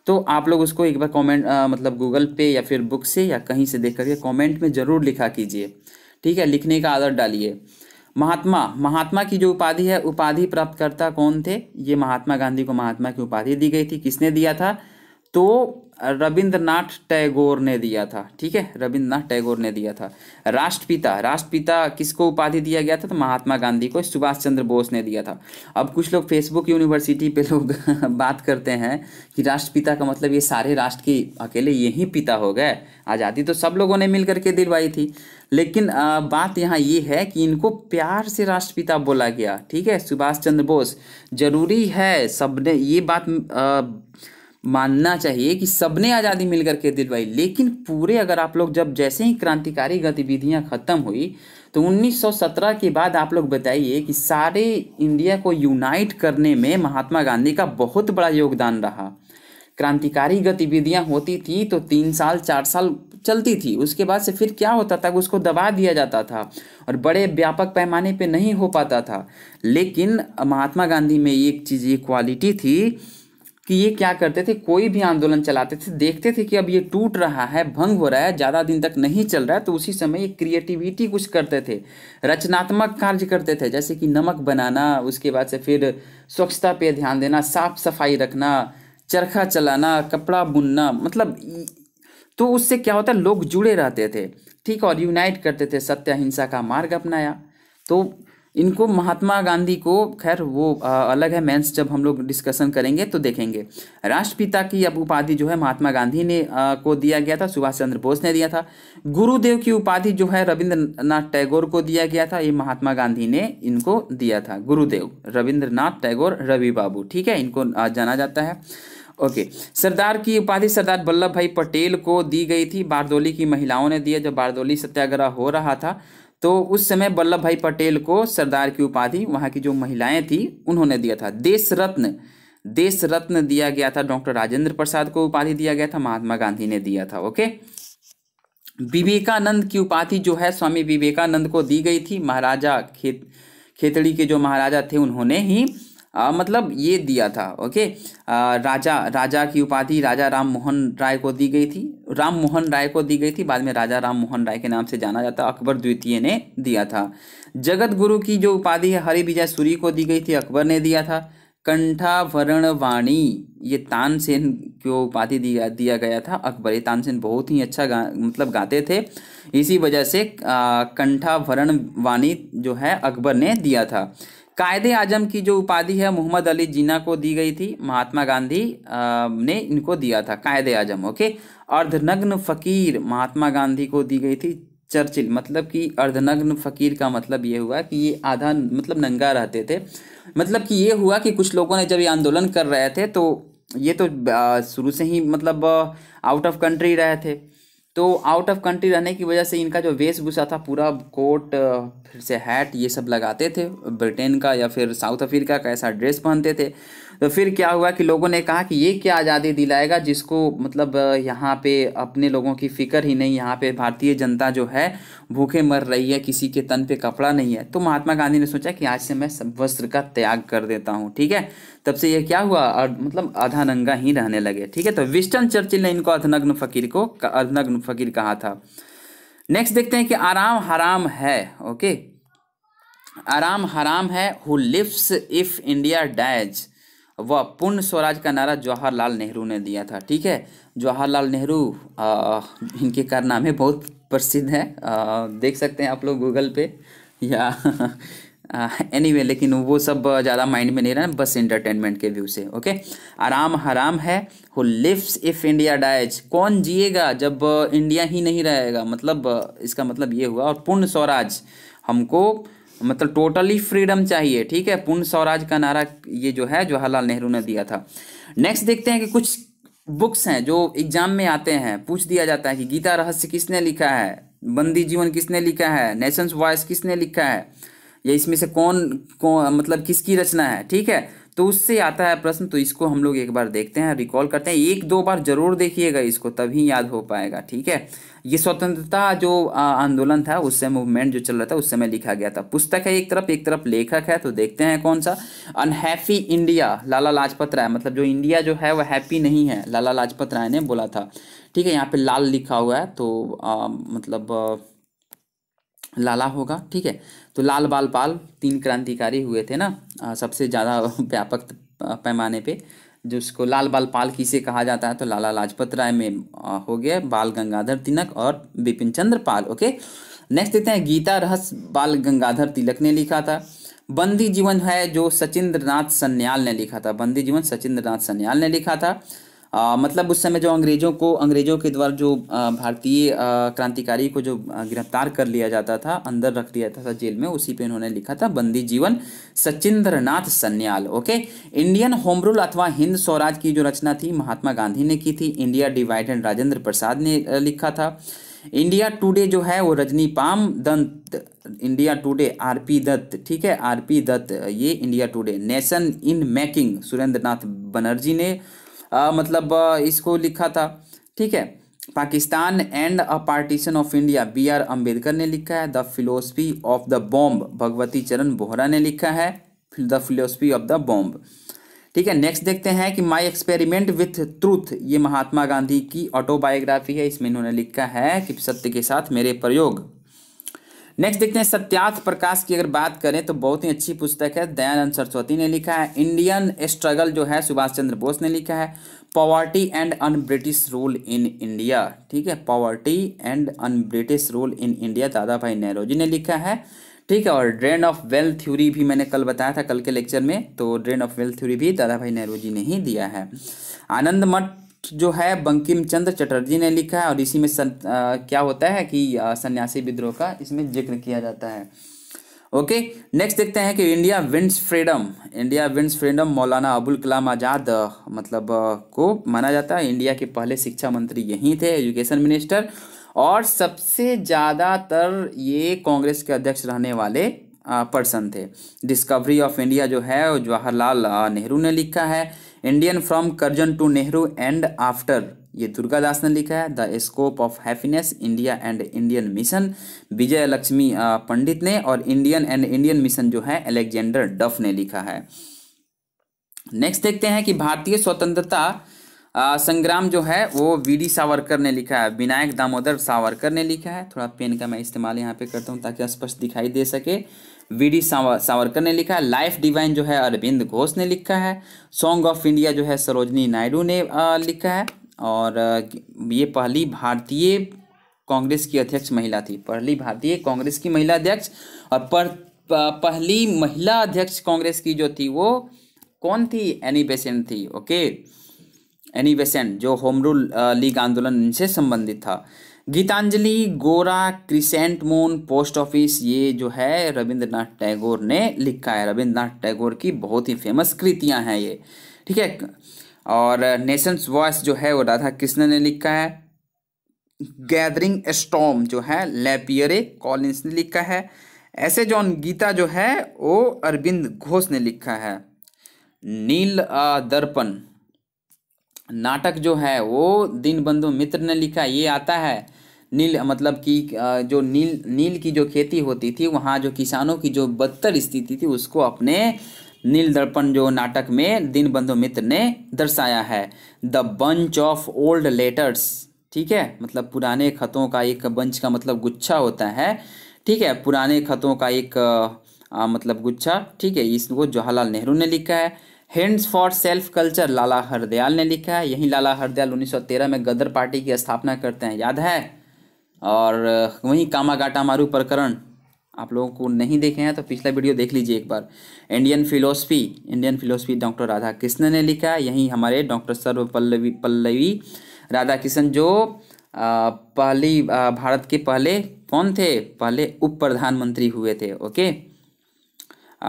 तो आप लोग उसको एक बार कमेंट मतलब गूगल पे या फिर बुक से या कहीं से देख करके कमेंट में ज़रूर लिखा कीजिए ठीक है लिखने का आदत डालिए महात्मा महात्मा की जो उपाधि है उपाधि प्राप्तकर्ता कौन थे ये महात्मा गांधी को महात्मा की उपाधि दी गई थी किसने दिया था तो रविंद्रनाथ टैगोर ने दिया था ठीक है रविंद्रनाथ टैगोर ने दिया था राष्ट्रपिता राष्ट्रपिता किसको उपाधि दिया गया था तो महात्मा गांधी को सुभाष चंद्र बोस ने दिया था अब कुछ लोग फेसबुक यूनिवर्सिटी पे लोग बात करते हैं कि राष्ट्रपिता का मतलब ये सारे राष्ट्र की अकेले यही पिता हो गए आज़ादी तो सब लोगों ने मिल करके दिलवाई थी लेकिन बात यहाँ ये है कि इनको प्यार से राष्ट्रपिता बोला गया ठीक है सुभाष चंद्र बोस ज़रूरी है सबने ये बात आ, मानना चाहिए कि सबने आज़ादी मिलकर के दिलवाई लेकिन पूरे अगर आप लोग जब जैसे ही क्रांतिकारी गतिविधियां ख़त्म हुई तो 1917 के बाद आप लोग बताइए कि सारे इंडिया को यूनाइट करने में महात्मा गांधी का बहुत बड़ा योगदान रहा क्रांतिकारी गतिविधियां होती थी तो तीन साल चार साल चलती थी उसके बाद से फिर क्या होता था उसको दबा दिया जाता था और बड़े व्यापक पैमाने पर नहीं हो पाता था लेकिन महात्मा गांधी में एक चीज़ ये क्वालिटी थी कि ये क्या करते थे कोई भी आंदोलन चलाते थे देखते थे कि अब ये टूट रहा है भंग हो रहा है ज़्यादा दिन तक नहीं चल रहा है तो उसी समय ये क्रिएटिविटी कुछ करते थे रचनात्मक कार्य करते थे जैसे कि नमक बनाना उसके बाद से फिर स्वच्छता पे ध्यान देना साफ सफाई रखना चरखा चलाना कपड़ा बुनना मतलब तो उससे क्या होता है लोग जुड़े रहते थे ठीक और यूनाइट करते थे सत्य अहिंसा का मार्ग अपनाया तो इनको महात्मा गांधी को खैर वो अलग है मेंस जब हम लोग डिस्कशन करेंगे तो देखेंगे राष्ट्रपिता की अब उपाधि जो है महात्मा गांधी ने आ, को दिया गया था सुभाष चंद्र बोस ने दिया था गुरुदेव की उपाधि जो है रविंद्रनाथ टैगोर को दिया गया था ये महात्मा गांधी ने इनको दिया था गुरुदेव रविंद्रनाथ टैगोर रवि बाबू ठीक है इनको जाना जाता है ओके okay. सरदार की उपाधि सरदार वल्लभ भाई पटेल को दी गई थी बारदोली की महिलाओं ने दिया जब बारदोली सत्याग्रह हो रहा था तो उस समय वल्लभ भाई पटेल को सरदार की उपाधि वहाँ की जो महिलाएं थी उन्होंने दिया था देश रत्न देश रत्न दिया गया था डॉक्टर राजेंद्र प्रसाद को उपाधि दिया गया था महात्मा गांधी ने दिया था ओके विवेकानंद की उपाधि जो है स्वामी विवेकानंद को दी गई थी महाराजा खेत खेतड़ी के जो महाराजा थे उन्होंने ही आ, मतलब ये दिया था ओके आ, राजा राजा की उपाधि राजा राम मोहन राय को दी गई थी राम मोहन राय को दी गई थी बाद में राजा राम मोहन राय के नाम से जाना जाता अकबर द्वितीय ने दिया था जगत गुरु की जो उपाधि है हरि विजय सूरी को दी गई थी अकबर ने दिया था वरण वाणी ये तानसेन को उपाधि दिया दिया गया था अकबर ये तानसेन बहुत ही अच्छा गा मतलब गाते थे इसी वजह से वरण वाणी जो है अकबर ने दिया था कायद आजम की जो उपाधि है मोहम्मद अली जीना को दी गई थी महात्मा गांधी ने इनको दिया था कायद आजम ओके अर्धनग्न फकीर महात्मा गांधी को दी गई थी चर्चिल मतलब कि अर्धनग्न फकीर का मतलब ये हुआ कि ये आधा मतलब नंगा रहते थे मतलब कि ये हुआ कि कुछ लोगों ने जब ये आंदोलन कर रहे थे तो ये तो शुरू से ही मतलब आउट ऑफ कंट्री रहे थे तो आउट ऑफ कंट्री रहने की वजह से इनका जो वेशभूषा था पूरा कोट फिर से हैट ये सब लगाते थे ब्रिटेन का या फिर साउथ अफ्रीका का ऐसा ड्रेस पहनते थे तो फिर क्या हुआ कि लोगों ने कहा कि ये क्या आज़ादी दिलाएगा जिसको मतलब यहाँ पे अपने लोगों की फ़िक्र ही नहीं यहाँ पे भारतीय जनता जो है भूखे मर रही है किसी के तन पे कपड़ा नहीं है तो महात्मा गांधी ने सोचा कि आज से मैं सब वस्त्र का त्याग कर देता हूँ ठीक है तब से यह क्या हुआ और मतलब आधा नंगा ही रहने लगे ठीक है तो विस्टन चर्चिल ने इनको अधनग्न फ़कीर को अधनग्न फ़कीर कहा था नेक्स्ट देखते हैं कि आराम हराम है ओके आराम हराम है who lives if India dies व पूर्ण स्वराज का नारा जवाहरलाल नेहरू ने दिया था ठीक है जवाहरलाल नेहरू इनके कारनामे बहुत प्रसिद्ध है देख सकते हैं आप लोग गूगल पे या एनी anyway, लेकिन वो सब ज़्यादा माइंड में नहीं रहा बस इंटरटेनमेंट के व्यू से ओके आराम हराम है who lives if India dies कौन जिएगा जब इंडिया ही नहीं रहेगा मतलब इसका मतलब ये हुआ और पूर्ण स्वराज हमको मतलब टोटली फ्रीडम चाहिए ठीक है पूर्ण स्वराज का नारा ये जो है जवाहरलाल नेहरू ने दिया था नेक्स्ट देखते हैं कि कुछ बुक्स हैं जो एग्जाम में आते हैं पूछ दिया जाता है कि गीता रहस्य किसने लिखा है बंदी जीवन किसने लिखा है नेशंस वॉयस किसने लिखा है या इसमें से कौन कौन मतलब किसकी रचना है ठीक है तो उससे आता है प्रश्न तो इसको हम लोग एक बार देखते हैं रिकॉल करते हैं एक दो बार जरूर देखिएगा इसको तभी याद हो पाएगा ठीक है ये स्वतंत्रता जो आंदोलन था उस समय मूवमेंट जो चल रहा था उस समय लिखा गया था पुस्तक है एक तरफ एक तरफ लेखक है तो देखते हैं कौन सा अनहैप्पी इंडिया लाला लाजपत राय मतलब जो इंडिया जो है वह हैप्पी नहीं है लाला लाजपत राय ने बोला था ठीक है यहाँ पे लाल लिखा हुआ है तो आ, मतलब आ, लाला होगा ठीक है तो लाल बाल पाल तीन क्रांतिकारी हुए थे ना आ, सबसे ज़्यादा व्यापक पैमाने पर जिसको लाल बाल पाल किसे कहा जाता है तो लाला लाजपत राय में हो गया बाल गंगाधर तिलक और बिपिन चंद्र पाल ओके नेक्स्ट देते हैं गीता रहस्य बाल गंगाधर तिलक ने लिखा था बंदी जीवन है जो सचिंद्रनाथ सन्याल ने लिखा था बंदी जीवन सचिंद्रनाथ सन्याल ने लिखा था आ, मतलब उस समय जो अंग्रेज़ों को अंग्रेज़ों के द्वारा जो भारतीय क्रांतिकारी को जो गिरफ्तार कर लिया जाता था अंदर रख दिया जाता था जेल में उसी पे इन्होंने लिखा था Bandi Jivan Sachindra Nath Sanyal okay Indian home rule अथवा हिंद स्वराज की जो रचना थी महात्मा गांधी ने की थी इंडिया डिवाइडेड राजेंद्र प्रसाद ने लिखा था इंडिया टुडे जो है वो रजनी पाम दंत इंडिया टुडे आरपी दत्त ठीक है आरपी दत्त ये India today nation in making Surendra Nath Banerjee ने आ, मतलब इसको लिखा था ठीक है Pakistan and a partition of India B R Ambedkar ने लिखा है the philosophy of the bomb Bhagwati Charan Vohra ने लिखा है the philosophy of the bomb ठीक है नेक्स्ट देखते हैं कि माय एक्सपेरिमेंट विथ ट्रूथ ये महात्मा गांधी की ऑटोबायोग्राफी है इसमें इन्होंने लिखा है कि सत्य के साथ मेरे प्रयोग नेक्स्ट देखते हैं सत्यार्थ प्रकाश की अगर बात करें तो बहुत ही अच्छी पुस्तक है दयानंद सरस्वती ने लिखा है इंडियन स्ट्रगल जो है सुभाष चंद्र बोस ने लिखा है poverty and un British rule in India ठीक है poverty and un British rule in India Dadabhai Nehru जी ने लिखा है ठीक है और ड्रेन ऑफ वेल्थ थ्योरी भी मैंने कल बताया था कल के लेक्चर में तो ड्रेन ऑफ वेल्थ थ्योरी भी दादा भाई नेहरू जी ने ही दिया है आनंद मठ जो है बंकिम चंद्र चटर्जी ने लिखा है और इसी में सन, आ, क्या होता है कि सन्यासी विद्रोह का इसमें जिक्र किया जाता है ओके नेक्स्ट देखते हैं कि India wins freedom India wins freedom Maulana Abul कलाम आज़ाद मतलब को माना जाता है इंडिया के पहले शिक्षा मंत्री यहीं थे एजुकेशन मिनिस्टर और सबसे ज़्यादातर ये कांग्रेस के अध्यक्ष रहने वाले पर्सन थे डिस्कवरी ऑफ इंडिया जो है जवाहरलाल नेहरू ने लिखा है Indian from Curzon to Nehru and after ये दुर्गादास ने लिखा है the scope of happiness India and Indian mission Vijaya Lakshmi Pandit ने और इंडियन एंड इंडियन मिशन जो है अलेक्जेंडर डफ ने लिखा है नेक्स्ट देखते हैं कि भारतीय स्वतंत्रता संग्राम जो है वो वी डी सावरकर ने लिखा है विनायक दामोदर सावरकर ने लिखा है थोड़ा पेन का मैं इस्तेमाल यहाँ पे करता हूँ ताकि स्पष्ट दिखाई दे सके वी डी सावरकर ने लिखा है लाइफ डिवाइन जो है अरविंद घोष ने लिखा है सॉन्ग ऑफ इंडिया जो है सरोजनी नायडू ने लिखा है और ये पहली भारतीय कांग्रेस की अध्यक्ष महिला थी पहली भारतीय कांग्रेस की महिला अध्यक्ष और पर, पहली महिला अध्यक्ष कांग्रेस की जो थी वो कौन थी एनी बेसेंट थी ओके एनी बेसेंट जो होम रूल लीग आंदोलन से संबंधित था गीतांजलि गोरा क्रिसेंट मून पोस्ट ऑफिस ये जो है रविंद्रनाथ टैगोर ने लिखा है रविंद्रनाथ टैगोर की बहुत ही फेमस कृतियां हैं ये ठीक है और नेशंस वॉइस जो है वो राधा कृष्ण ने लिखा है गैदरिंग स्टॉम जो है लेपियरे कॉलिंस ने लिखा है ऐसे जॉन गीता जो है वो अरविंद घोष ने लिखा है नील दर्पण नाटक जो है वो दीनबंधु मित्र ने लिखा ये आता है नील मतलब कि जो नील नील की जो खेती होती थी वहाँ जो किसानों की जो बदतर स्थिति थी उसको अपने नील दर्पण जो नाटक में दीनबंधु मित्र ने दर्शाया है the bunch of old letters ठीक है मतलब पुराने खतों का एक बंच का मतलब गुच्छा होता है ठीक है पुराने खतों का एक आ, मतलब गुच्छा ठीक है इसको जवाहरलाल नेहरू ने लिखा है hands for self culture Lala Hardayal ने लिखा है यही लाला हरदयाल 1913 में गदर पार्टी की स्थापना करते हैं याद है और वहीं कामागाटा मारू प्रकरण आप लोगों को नहीं देखे हैं तो पिछला वीडियो देख लीजिए एक बार Indian philosophy Indian philosophy doctor Radha Krishna ने लिखा है यहीं हमारे डॉक्टर सर्वपल्लवी पल्लवी पल्लवी राधा कृष्ण जो पहली भारत के पहले कौन थे पहले उप प्रधानमंत्री हुए थे ओके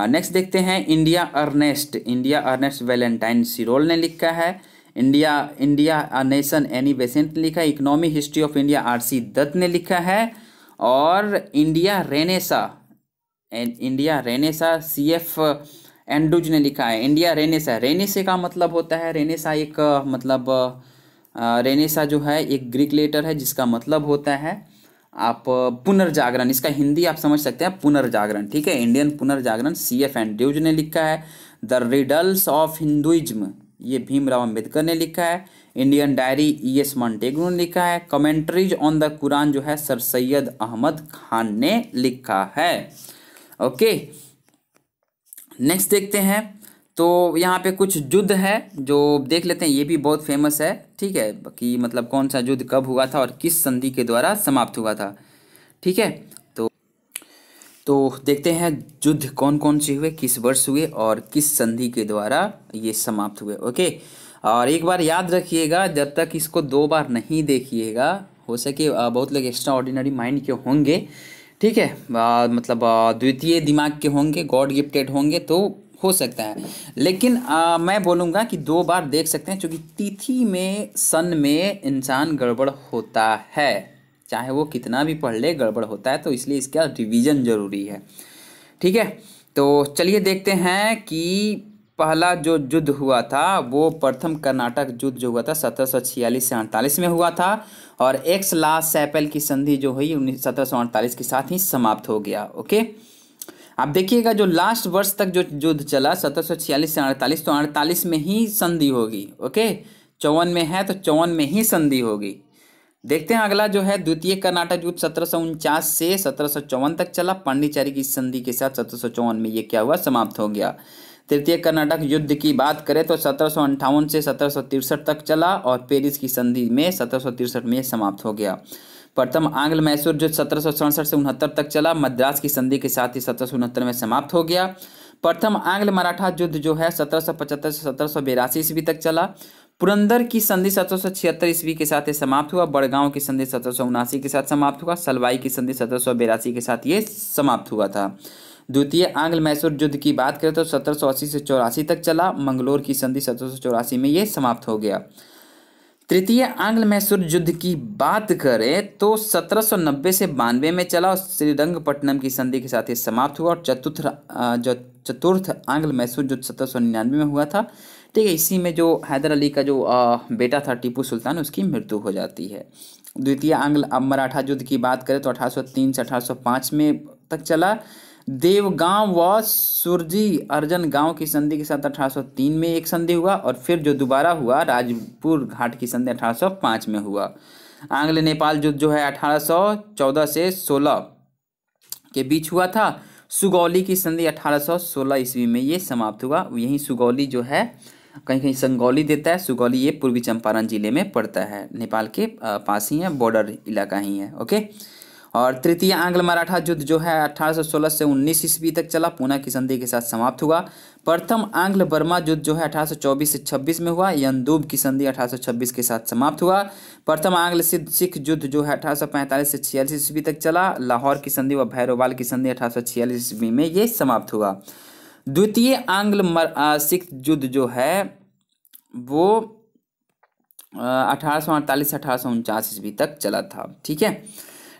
नेक्स्ट देखते हैं India unrest India unrest Valentine Chirol ने लिखा है India India a nation Annie Besant ने लिखा है economy history of India R C Dutt ने लिखा है और India renaissance India renaissance C F Andrews ने लिखा है इंडिया रेनेसा रेनेसे का मतलब होता है रेनेसा एक मतलब रेनेसा जो है एक ग्रीक लेटर है जिसका मतलब होता है आप पुनर्जागरण इसका हिंदी आप समझ सकते हैं पुनर्जागरण ठीक है इंडियन पुनर्जागरण सी एफ एंड्रूज ने लिखा है द रिडल्स ऑफ हिंदुइज्म ये भीमराव अंबेडकर ने लिखा है Indian diary E S Montagu ने लिखा है कमेंट्रीज ऑन द कुरान जो है सर सैयद अहमद खान ने लिखा है ओके नेक्स्ट देखते हैं तो यहाँ पे कुछ युद्ध है जो देख लेते हैं ये भी बहुत फेमस है ठीक है कि मतलब कौन सा युद्ध कब हुआ था और किस संधि के द्वारा समाप्त हुआ था ठीक है तो देखते हैं युद्ध कौन कौन से हुए किस वर्ष हुए और किस संधि के द्वारा ये समाप्त हुए ओके और एक बार याद रखिएगा जब तक इसको दो बार नहीं देखिएगा हो सके बहुत लोग एक्स्ट्रा ऑर्डिनरी माइंड के होंगे ठीक है आ, मतलब द्वितीय दिमाग के होंगे गॉड गिफ्टेड होंगे तो हो सकता है लेकिन आ, मैं बोलूँगा कि दो बार देख सकते हैं क्योंकि तिथि में सन में इंसान गड़बड़ होता है चाहे वो कितना भी पढ़ ले गड़बड़ होता है तो इसलिए इसका रिवीजन ज़रूरी है ठीक है तो चलिए देखते हैं कि पहला जो युद्ध हुआ था वो प्रथम कर्नाटक युद्ध जो हुआ था सत्रह सौ छियालीस से अड़तालीस में हुआ था और एक्स लास्ट सैपल की संधि जो हुई उन्नीस सत्रह सौ अड़तालीस के साथ ही समाप्त हो गया ओके आप देखिएगा जो लास्ट वर्ष तक जो युद्ध चला सत्रह सौ छियालीस से अड़तालीस तो अड़तालीस में ही संधि होगी ओके चौवन में है तो चौवन में ही संधि होगी देखते हैं अगला जो है द्वितीय कर्नाटक युद्ध सत्रह से सत्रह तक चला पांडिचारी की संधि के साथ सत्रह में ये क्या हुआ समाप्त हो गया तृतीय कर्नाटक युद्ध की बात करें तो सत्रह से सत्रह तक चला और पेरिस की संधि में सत्रह में समाप्त हो गया प्रथम आंग्ल मैसूर युद्ध सत्रह से उनहत्तर तक चला मद्रास की संधि के साथ ही सत्रह में समाप्त हो गया प्रथम आंग्ल मराठा युद्ध जो है सत्रह से सत्रह ईस्वी तक चला पुरंदर की संधि सत्रह सौ छिहत्तर ईस्वी के साथ ये समाप्त हुआ बड़गांव की संधि सत्रह सौ उनासी के साथ समाप्त हुआ सलवाई की संधि सत्रह सौ बेरासी के साथ ये समाप्त हुआ था द्वितीय आंग्ल मैसूर युद्ध की बात करें तो सत्रह सौ अस्सी से चौरासी तक चला मंगलोर की संधि सत्रह सौ चौरासी में ये समाप्त हो गया तृतीय आंग्ल मैसूर युद्ध की बात करें तो 1790 से बानवे में चला और श्रीरंगपट्टनम की संधि के साथ ही समाप्त हुआ और चतुर्थ जो चतुर्थ आंग्ल मैसूर युद्ध सत्रह में हुआ था ठीक है इसी में जो हैदर अली का जो बेटा था टीपू सुल्तान उसकी मृत्यु हो जाती है द्वितीय आंग्ल अब मराठा युद्ध की बात करें तो अठारह से अठारह में तक चला देवगांव व सुरजी अर्जन गांव की संधि के साथ 1803 में एक संधि हुआ और फिर जो दोबारा हुआ राजपुर घाट की संधि 1805 में हुआ आंग्ल नेपाल युद्ध जो है 1814 से 16 के बीच हुआ था सुगौली की संधि 1816 ईस्वी में ये समाप्त हुआ यही सुगौली जो है कहीं कहीं संगौली देता है सुगौली ये पूर्वी चंपारण जिले में पड़ता है नेपाल के पास ही है बॉर्डर इलाका ही है ओके और तृतीय आंग्ल मराठा युद्ध जो है 1816 से 19 ईस्वी तक चला पूना की संधि के साथ समाप्त हुआ प्रथम आंग्ल बर्मा युद्ध जो है 1824 से 26 में हुआ यंदूब की संधि 1826 के साथ समाप्त हुआ प्रथम आंग्ल सिद्ध सिख युद्ध जो है 1845 से छियालीस ईस्वी तक चला लाहौर की संधि व भैरोवाल की संधि अठारह ईस्वी में ये समाप्त हुआ द्वितीय आंग्ल सिख युद्ध जो है वो अठारह सौ अड़तालीस अठारह ईस्वी तक चला था ठीक है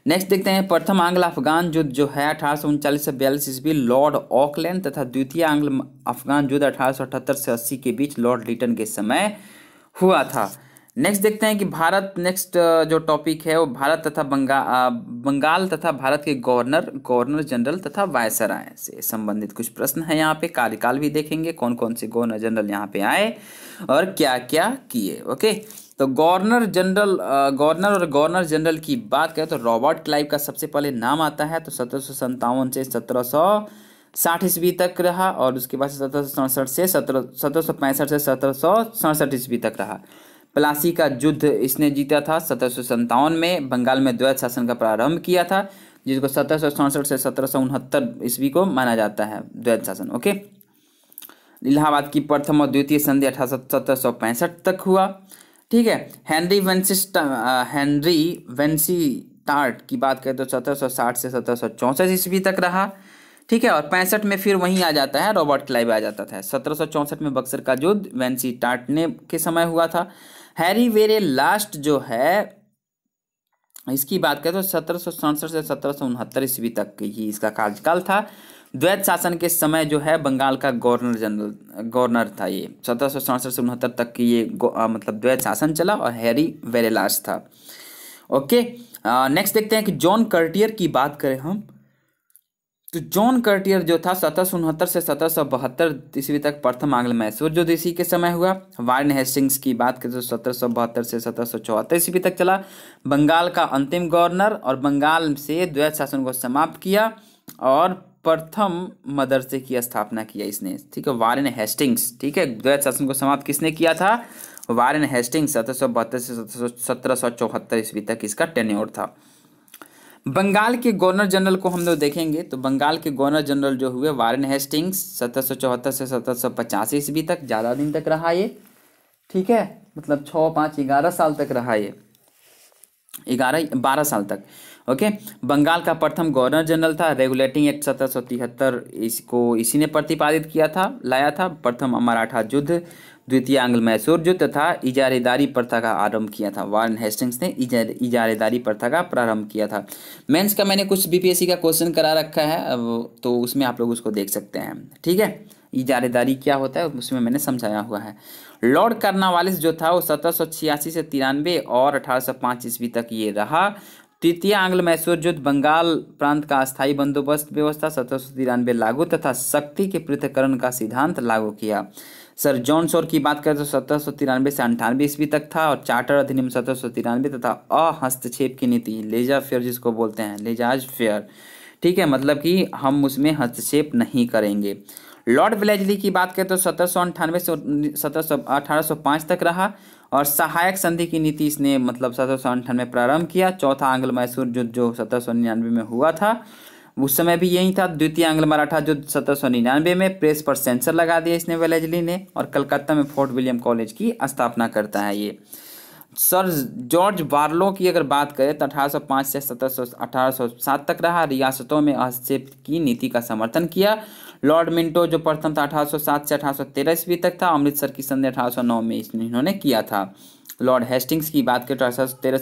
नेक्स्ट देखते हैं प्रथम आंग्ल अफगान युद्ध जो है अठारह सौ उनचालीस से बयालीस ईस्वी लॉर्ड ऑकलैंड तथा द्वितीय आंग्ल अफगान युद्ध अठारह सौ अठहत्तर से अस्सी के बीच लॉर्ड लिटन के समय हुआ था नेक्स्ट देखते हैं कि भारत नेक्स्ट जो टॉपिक है वो भारत तथा बंगा बंगाल तथा भारत के गवर्नर गवर्नर जनरल तथा वायसराय से संबंधित कुछ प्रश्न है यहाँ पे कार्यकाल भी देखेंगे कौन कौन से गवर्नर जनरल यहाँ पे आए और क्या क्या किए ओके तो गवर्नर जनरल गवर्नर और गवर्नर जनरल की बात करें तो रॉबर्ट क्लाइव का सबसे पहले नाम आता है तो सत्रह से सत्रह साठ ईस्वी तक रहा और उसके बाद सत्रह सौ सड़सठ से सत्रह सत्रह सौ पैंसठ से सत्रह सौ सड़सठ ईस्वी तक रहा प्लासी का युद्ध इसने जीता था सत्रह में बंगाल में द्वैत शासन का प्रारंभ किया था जिसको सत्रह सौ से सत्रह ईस्वी को माना जाता है द्वैत शासन ओके इलाहाबाद की प्रथम और द्वितीय संधि अठारह तक हुआ ठीक है Henry Vansittart Henry Vansittart की बात करें तो सत्रह सौ साठ से सत्रह सौ चौंसठ ईस्वी तक रहा ठीक है और पैंसठ में फिर वहीं आ जाता है रॉबर्ट क्लाइव आ जाता था सत्रह सौ चौंसठ में बक्सर का युद्ध वेंसी टार्ट ने के समय हुआ था हैरी वेरे लास्ट जो है इसकी बात करें तो सत्रह सौ सड़सठ से सत्रह सौ उनहत्तर ईस्वी तक ही इसका कार्यकाल था द्वैत शासन के समय जो है बंगाल का गवर्नर जनरल गवर्नर था ये सत्रह सौ सड़सठ से उनहत्तर तक की ये आ, मतलब द्वैत शासन चला और हैरी वेरेलास था ओके नेक्स्ट देखते हैं कि जॉन कर्टियर की बात करें हम तो जॉन कर्टियर जो था सत्रह सौ उनहत्तर से सत्रह सौ बहत्तर ईस्वी तक प्रथम आंग्ल मैसूर जो इसी के समय हुआ वार्न हेस्टिंग्स की बात करें तो सत्रह सौ बहत्तर से सत्रह सौ चौहत्तर ईस्वी तक चला बंगाल का अंतिम गवर्नर और बंगाल से द्वैत शासन को समाप्त किया और प्रथम मदरसे की स्थापना किया इसने ठीक है वारेन हेस्टिंग्स ठीक है द्वैत शासन को समाप्त किसने किया था वारेन हेस्टिंग्स सत्रह सौ बहत्तर से सत्रह सौ चौहत्तर ईस्वी तक इसका टेन्योर था बंगाल के गवर्नर जनरल को हम लोग देखेंगे तो बंगाल के गवर्नर जनरल जो हुए वारेन हेस्टिंग्स सत्रह सौ चौहत्तर से सत्रह सौ पचासी ईस्वी तक ज़्यादा दिन तक रहा ये ठीक है मतलब छः पाँच ग्यारह साल तक रहा ये ग्यारह बारह साल तक ओके बंगाल का प्रथम गवर्नर जनरल था रेगुलेटिंग एक्ट सत्रह सौ तिहत्तर इसको इसी ने प्रतिपादित किया था लाया था प्रथम मराठा युद्ध द्वितीय आंग्ल मैसूर युद्ध तथा इजारेदारी प्रथा का आरंभ किया था वारन हेस्टिंग्स ने इजारेदारी प्रथा का प्रारंभ किया था मेंस का मैंने कुछ बीपीएससी का क्वेश्चन करा रखा है तो उसमें आप लोग उसको देख सकते हैं ठीक है इजारेदारी क्या होता है उसमें मैंने समझाया हुआ है लॉर्ड कर्नावालिस जो था वो सत्रह से तिरानवे और अठारह ईस्वी तक ये रहा तृतीय आंग्ल मैसूर युद्ध बंगाल प्रांत का स्थायी बंदोबस्त व्यवस्था सत्रह सौ तिरानवे लागू तथा शक्ति के पृथककरण का सिद्धांत लागू किया सर जॉन शोर की बात करें तो सत्रह सौ तिरानवे से अंठानवे ईस्वी तक था और चार्टर अधिनियम सत्रह सौ तिरानवे तथा अहस्तक्षेप की नीति लेजा फेयर जिसको बोलते हैं लेजाज फेयर ठीक है मतलब कि हम उसमें हस्तक्षेप नहीं करेंगे लॉर्ड ब्लेजली की बात करें तो सत्रह सौ अंठानवे से सत्रह सौ अठारह सौ पाँच तक रहा और सहायक संधि की नीति इसने मतलब सत्रह सौ अंठानवे प्रारंभ किया चौथा आंग्ल मैसूर युद्ध जो सत्रह सौ निन्यानवे में हुआ था उस समय भी यही था द्वितीय आंग्ल मराठा युद्ध सत्रह सौ निन्यानवे में प्रेस पर सेंसर लगा दिया इसने वेलेजली ने और कलकत्ता में फोर्ट विलियम कॉलेज की स्थापना करता है ये सर जॉर्ज बार्लो की अगर बात करें तो अठारह से सत्रह सौ तक रहा रियासतों में हस्तक्षेप की नीति का समर्थन किया लॉर्ड मिंटो जो प्रथम था अठारह से अठारह ईस्वी तक था अमृतसर की संधि अठारह में इन्होंने किया था लॉर्ड हेस्टिंग्स की बात करें तो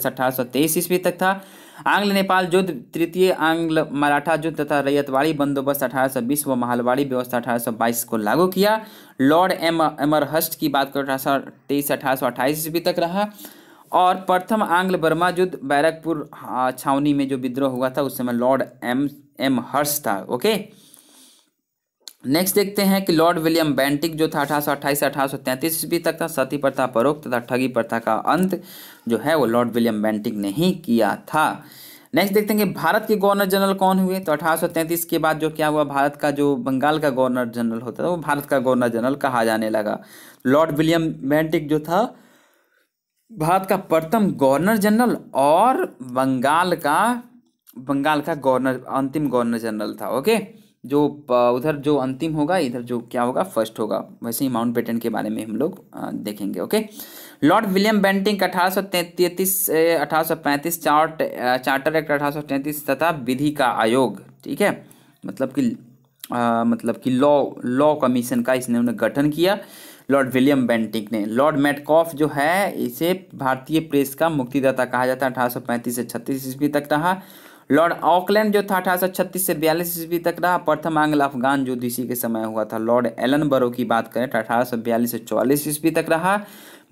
अठारह से अठारह ईस्वी तक था आंग्ल नेपाल युद्ध तृतीय आंग्ल मराठा युद्ध तथा रैयतवाड़ी बंदोबस्त अठारह सौ बीस व महालवाड़ी व्यवस्था अठारह सौ बाईस को लागू किया लॉर्ड एम एमरहस्ट की बात करें अठारह सौ तेईस अठारह सौ अट्ठाईस ईस्वी तक रहा और प्रथम आंग्ल बर्मा युद्ध बैरकपुर छावनी में जो विद्रोह हुआ था उस समय लॉर्ड एम एम हर्ष था ओके नेक्स्ट देखते हैं कि लॉर्ड विलियम बैंटिक जो था अठारह सौ अट्ठाईस से अठारह सौ तैंतीस ईस्वी तक था सती प्रथा परोक्त तथा ठगी प्रथा का अंत जो है वो लॉर्ड विलियम बैंटिक ने ही किया था नेक्स्ट देखते हैं कि भारत के गवर्नर जनरल कौन हुए तो अठारह सौ तैंतीस के बाद जो क्या हुआ भारत का जो बंगाल का गवर्नर जनरल होता था वो भारत का गवर्नर जनरल कहा जाने लगा लॉर्ड विलियम बैंटिक जो था भारत का प्रथम गवर्नर जनरल और बंगाल का बंगाल का गवर्नर अंतिम गवर्नर जनरल था ओके जो उधर जो अंतिम होगा इधर जो क्या होगा फर्स्ट होगा वैसे ही माउंट बेटन के बारे में हम लोग देखेंगे ओके लॉर्ड विलियम बेंटिंग अठारह सौ तैंतीस अठारह सौ पैंतीस चार्ट चार्टर एक्ट अठारह सौ तैंतीस तथा विधि का आयोग ठीक है मतलब कि आ, मतलब कि लॉ लॉ कमीशन का इसने उन्हें गठन किया लॉर्ड विलियम बेंटिक ने लॉर्ड मेटकॉफ जो है इसे भारतीय प्रेस का मुक्तिदाता कहा जाता है अठारह से छत्तीस ईस्वी तक रहा लॉर्ड ऑकलैंड जो था अठारह से बयालीस ईस्वी तक रहा प्रथम आंग्ल अफगान युद्ध इसी के समय हुआ था लॉर्ड एलन बरो की बात करें तो अठारह से चौवालीस ईस्वी तक रहा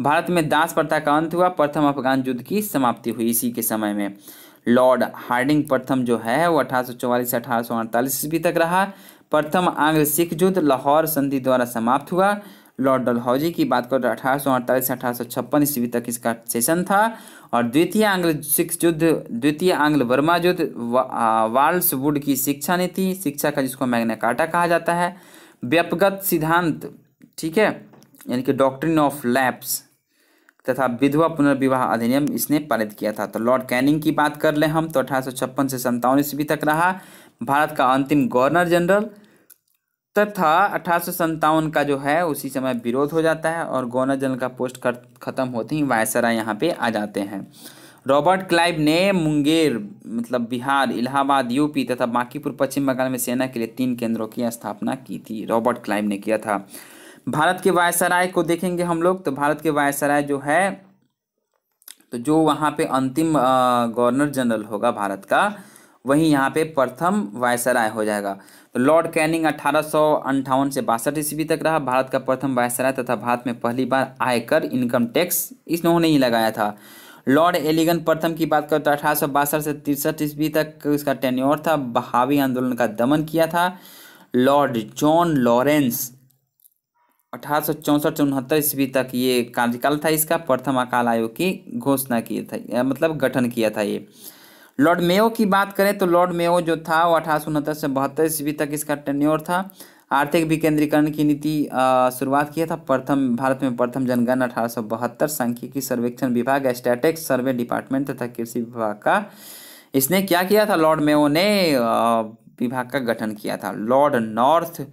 भारत में दास प्रथा का अंत हुआ प्रथम अफगान युद्ध की समाप्ति हुई इसी के समय में लॉर्ड हार्डिंग प्रथम जो है वो अठारह से अठारह ईस्वी तक रहा प्रथम आंग्ल सिख युद्ध लाहौर संधि द्वारा समाप्त हुआ लॉर्ड डलहौजी की बात करें तो अठारह सौ अड़तालीस से अठारह सौ छप्पन ईस्वी तक इसका सेशन था और द्वितीय आंग्ल सिक्स युद्ध द्वितीय आंग्ल वर्मा युद्ध वाल्स वुड की शिक्षा नीति शिक्षा का जिसको मैग्ना कार्टा कहा जाता है व्यपगत सिद्धांत ठीक है यानी कि डॉक्ट्रिन ऑफ लैप्स तथा विधवा पुनर्विवाह अधिनियम इसने पारित किया था तो लॉर्ड कैनिंग की बात कर ले हम तो अठारह से संतावन ईस्वी तक रहा भारत का अंतिम गवर्नर जनरल तथा अठारह का जो है उसी समय विरोध हो जाता है और गवर्नर जनरल का पोस्ट खत्म होते ही वायसराय यहाँ पे आ जाते हैं रॉबर्ट क्लाइव ने मुंगेर मतलब बिहार इलाहाबाद यूपी तथा बांकीपुर पश्चिम बंगाल में सेना के लिए तीन केंद्रों की स्थापना की थी रॉबर्ट क्लाइव ने किया था भारत के वायसराय को देखेंगे हम लोग तो भारत के वायसराय जो है तो जो वहाँ पे अंतिम गवर्नर जनरल होगा भारत का वही यहाँ पे प्रथम वायसराय हो जाएगा तो लॉर्ड कैनिंग अठारह से बासठ ईस्वी तक रहा भारत का प्रथम वायसराय तथा भारत में पहली बार आयकर इनकम टैक्स इन्होंने ही लगाया था लॉर्ड एलिगन प्रथम की बात करें तो अठारह से तिरसठ ईस्वी तक इसका टेन्योर था बहावी आंदोलन का दमन किया था लॉर्ड जॉन लॉरेंस अठारह से उनहत्तर ईस्वी तक ये कार्यकाल था इसका प्रथम अकाल आयोग की घोषणा की था मतलब गठन किया था ये लॉर्ड मेयो की बात करें तो लॉर्ड मेयो जो था वो अठारह सौ उनहत्तर से बहत्तर ईस्वी तक इसका टेन्योर था आर्थिक विकेंद्रीकरण की नीति शुरुआत किया था प्रथम भारत में प्रथम जनगणना अठारह सौ बहत्तर सांख्यिकी सर्वेक्षण विभाग स्टैटिक्स सर्वे डिपार्टमेंट तथा कृषि विभाग का इसने क्या किया था लॉर्ड मेयो ने विभाग का गठन किया था लॉर्ड नॉर्थ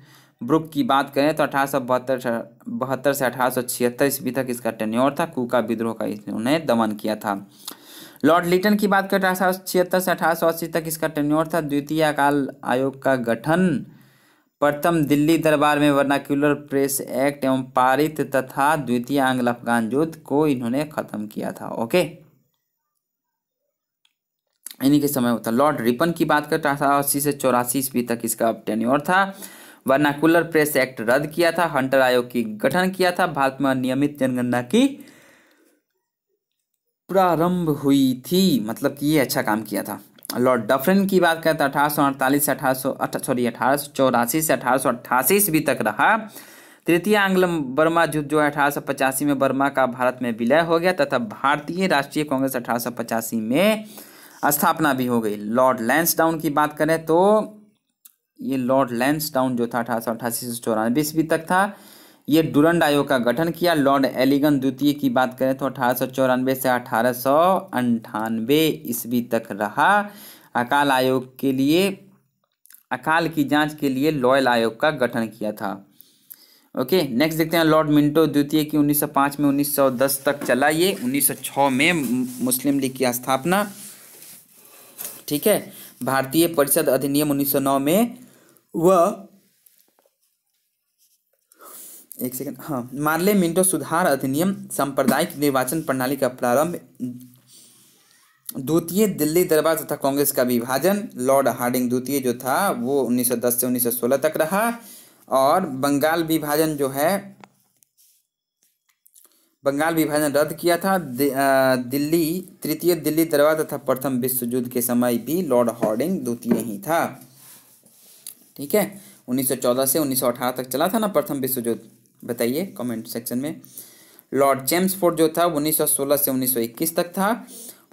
ब्रुक की बात करें तो अठारह सौ बहत्तर बहत्तर से अठारह सौ छिहत्तर ईस्वी तक इसका टेन्योर था कूका विद्रोह का इसने उन्हें दमन किया था लॉर्ड लिटन की बात करें अठारह सौ छिहत्तर से अठारह सौ अस्सी तक इसका टेन्योर था द्वितीय काल आयोग का गठन प्रथम दिल्ली दरबार में वर्नाक्यूलर प्रेस एक्ट एवं पारित तथा द्वितीय आंग्ल अफगान युद्ध को इन्होंने खत्म किया था ओके इन्हीं के समय होता लॉर्ड रिपन की बात करें अठारह सौ अस्सी से चौरासी ईस्वी तक इसका टेन्योर था वर्नाकुलर प्रेस एक्ट रद्द किया था हंटर आयोग की गठन किया था भारत में अनियमित जनगणना की प्रारंभ हुई थी मतलब कि ये अच्छा काम किया था लॉर्ड डफरिन की बात करें तो अठारह सौ अड़तालीस से अठारह सौ सॉरी अठारह सौ चौरासी से अठारह सौ अट्ठासी ईस्वी तक रहा तृतीय आंग्ल बर्मा युद्ध जो है अठारह सौ पचासी में बर्मा का भारत में विलय हो गया तथा भारतीय राष्ट्रीय कांग्रेस अठारह सौ पचासी में स्थापना भी हो गई लॉर्ड लैंसडाउन की बात करें तो ये लॉर्ड लैंसडाउन जो था अठारह सौ अट्ठासी से चौरानवे ईस्वी तक था ये डुरंड आयोग का गठन किया लॉर्ड एलिगन द्वितीय की बात करें तो अठारह से अठारह ईस्वी तक रहा अकाल आयोग के लिए अकाल की जांच के लिए लॉयल आयोग का गठन किया था ओके नेक्स्ट देखते हैं लॉर्ड मिंटो द्वितीय की 1905 में 1910 तक चला ये 1906 में मुस्लिम लीग की स्थापना ठीक है भारतीय परिषद अधिनियम 1909 में वह एक सेकंड हाँ मार्ले मिंटो सुधार अधिनियम सांप्रदायिक निर्वाचन प्रणाली का प्रारंभ द्वितीय दिल्ली दरबार तथा कांग्रेस का विभाजन लॉर्ड हार्डिंग द्वितीय जो था वो 1910 से 1916 तक रहा और बंगाल विभाजन जो है बंगाल विभाजन रद्द किया था दिल्ली तृतीय दिल्ली दरबार तथा प्रथम विश्व युद्ध के समय भी लॉर्ड हार्डिंग द्वितीय ही था ठीक है 1914 से 1918 तक चला था ना प्रथम विश्व युद्ध बताइए कमेंट सेक्शन में लॉर्ड चेम्सफोर्ड जो था 1916 से 1921 तक था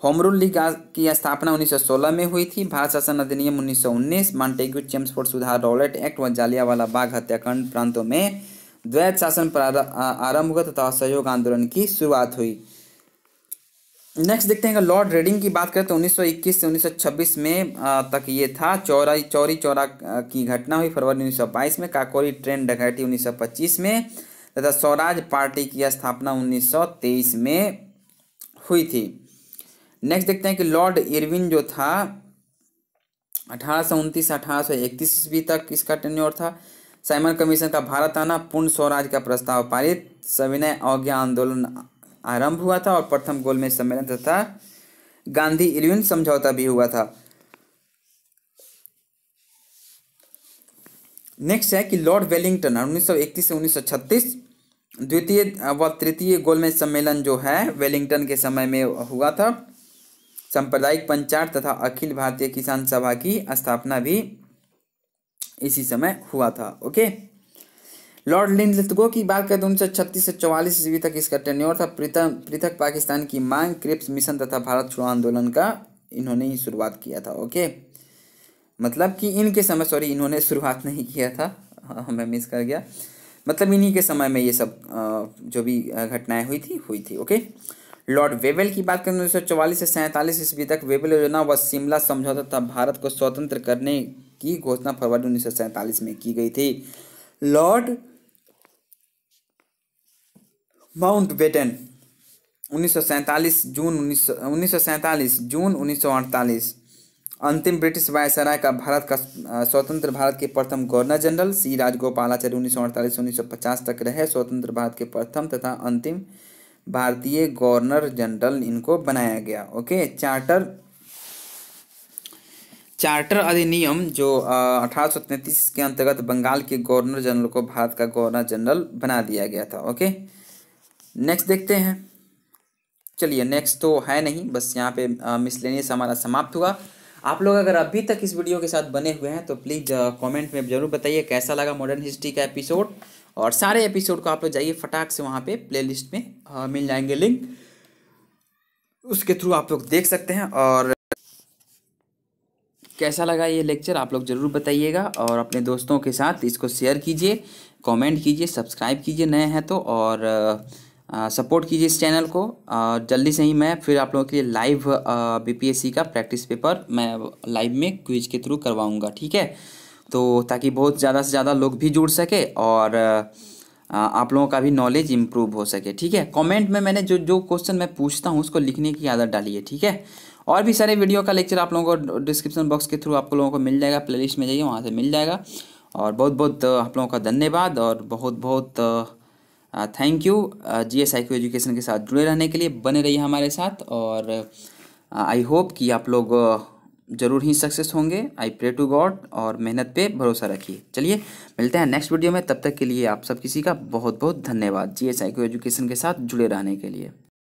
होमरूल लीग की स्थापना 1916 में हुई थी भारत शासन अधिनियम 1919 मांटेग्यू चेम्सफोर्ड सुधार रॉलेट एक्ट व जालियावाला बाग हत्याकांड प्रांतों में द्वैत शासन आरंभ हुआ तथा सहयोग आंदोलन की शुरुआत हुई नेक्स्ट देखते हैं अगर लॉर्ड रेडिंग की बात करें तो 1921 से 1926 में तक ये था चौरा चौरी चौरा की घटना हुई फरवरी 1922 में काकोरी ट्रेन डकैती 1925 में तथा स्वराज पार्टी की स्थापना 1923 में हुई थी नेक्स्ट देखते हैं कि लॉर्ड इरविन जो था अठारह सौ उनतीस अठारह सौ इकतीस तक इसका टेन्योर था साइमन कमीशन का भारत आना पूर्ण स्वराज का प्रस्ताव पारित सविनय अवज्ञा आंदोलन आरंभ हुआ था और प्रथम गोलमेज सम्मेलन तथा गांधी इलविन समझौता भी हुआ था नेक्स्ट है कि लॉर्ड वेलिंगटन उन्नीस से 1936 द्वितीय व तृतीय गोलमेज सम्मेलन जो है वेलिंगटन के समय में हुआ था सांप्रदायिक पंचायत तथा अखिल भारतीय किसान सभा की स्थापना भी इसी समय हुआ था ओके okay? लॉर्ड लिंडलिथगो की बात करें तो उन्नीस सौ छत्तीस से चौवालीस ईस्वी तक इसका टेन्योर था पृथक पाकिस्तान की मांग क्रिप्स मिशन तथा भारत छोड़ो आंदोलन का इन्होंने ही शुरुआत किया था ओके मतलब कि इनके समय सॉरी इन्होंने शुरुआत नहीं किया था हाँ, हाँ मैं मिस कर गया मतलब इन्हीं के समय में ये सब जो भी घटनाएं हुई थी हुई थी ओके लॉर्ड वेवेल की बात करें तो उन्नीस सौ से सैंतालीस ईस्वी तक वेवेल योजना व शिमला समझौता तथा भारत को स्वतंत्र करने की घोषणा फरवरी उन्नीस में की गई थी लॉर्ड माउंट बेटन उन्नीस सौ सैंतालीस जून उन्नीस सौ उन्नीस जून उन्नीस सौ अंतिम ब्रिटिश वायसराय का भारत का स्वतंत्र भारत के प्रथम गवर्नर जनरल सी राजगोपालाचार्य उन्नीस सौ अड़तालीस उन्नीस सौ पचास तक रहे स्वतंत्र भारत के प्रथम तथा अंतिम भारतीय गवर्नर जनरल इनको बनाया गया ओके चार्टर चार्टर अधिनियम जो अठारह के अंतर्गत बंगाल के गवर्नर जनरल को भारत का गवर्नर जनरल बना दिया गया था ओके नेक्स्ट देखते हैं चलिए नेक्स्ट तो है नहीं बस यहाँ पे मिसलेनियस हमारा समाप्त हुआ आप लोग अगर अभी तक इस वीडियो के साथ बने हुए हैं तो प्लीज़ कमेंट में ज़रूर बताइए कैसा लगा मॉडर्न हिस्ट्री का एपिसोड और सारे एपिसोड को आप लोग जाइए फटाक से वहाँ पे प्लेलिस्ट में आ, मिल जाएंगे लिंक उसके थ्रू आप लोग देख सकते हैं और कैसा लगा ये लेक्चर आप लोग ज़रूर बताइएगा और अपने दोस्तों के साथ इसको शेयर कीजिए कॉमेंट कीजिए सब्सक्राइब कीजिए नए हैं तो और सपोर्ट कीजिए इस चैनल को और जल्दी से ही मैं फिर आप लोगों के लिए लाइव बीपीएससी का प्रैक्टिस पेपर मैं लाइव में क्विज के थ्रू करवाऊँगा ठीक है तो ताकि बहुत ज़्यादा से ज़्यादा लोग भी जुड़ सके और आप लोगों का भी नॉलेज इम्प्रूव हो सके ठीक है कमेंट में मैंने जो जो क्वेश्चन मैं पूछता हूँ उसको लिखने की आदत डाली है ठीक है और भी सारे वीडियो का लेक्चर आप लोगों को डिस्क्रिप्शन बॉक्स के थ्रू आप लोगों को मिल जाएगा प्ले में जाइए वहाँ से मिल जाएगा और बहुत बहुत आप लोगों का धन्यवाद और बहुत बहुत thank you G S I education के साथ जुड़े रहने के लिए बने रहिए हमारे साथ और आई uh, होप कि आप लोग uh, जरूर ही सक्सेस होंगे आई प्रे टू गॉड और मेहनत पे भरोसा रखिए चलिए मिलते हैं नेक्स्ट वीडियो में तब तक के लिए आप सब किसी का बहुत बहुत धन्यवाद जी एस आई एजुकेशन के साथ जुड़े रहने के लिए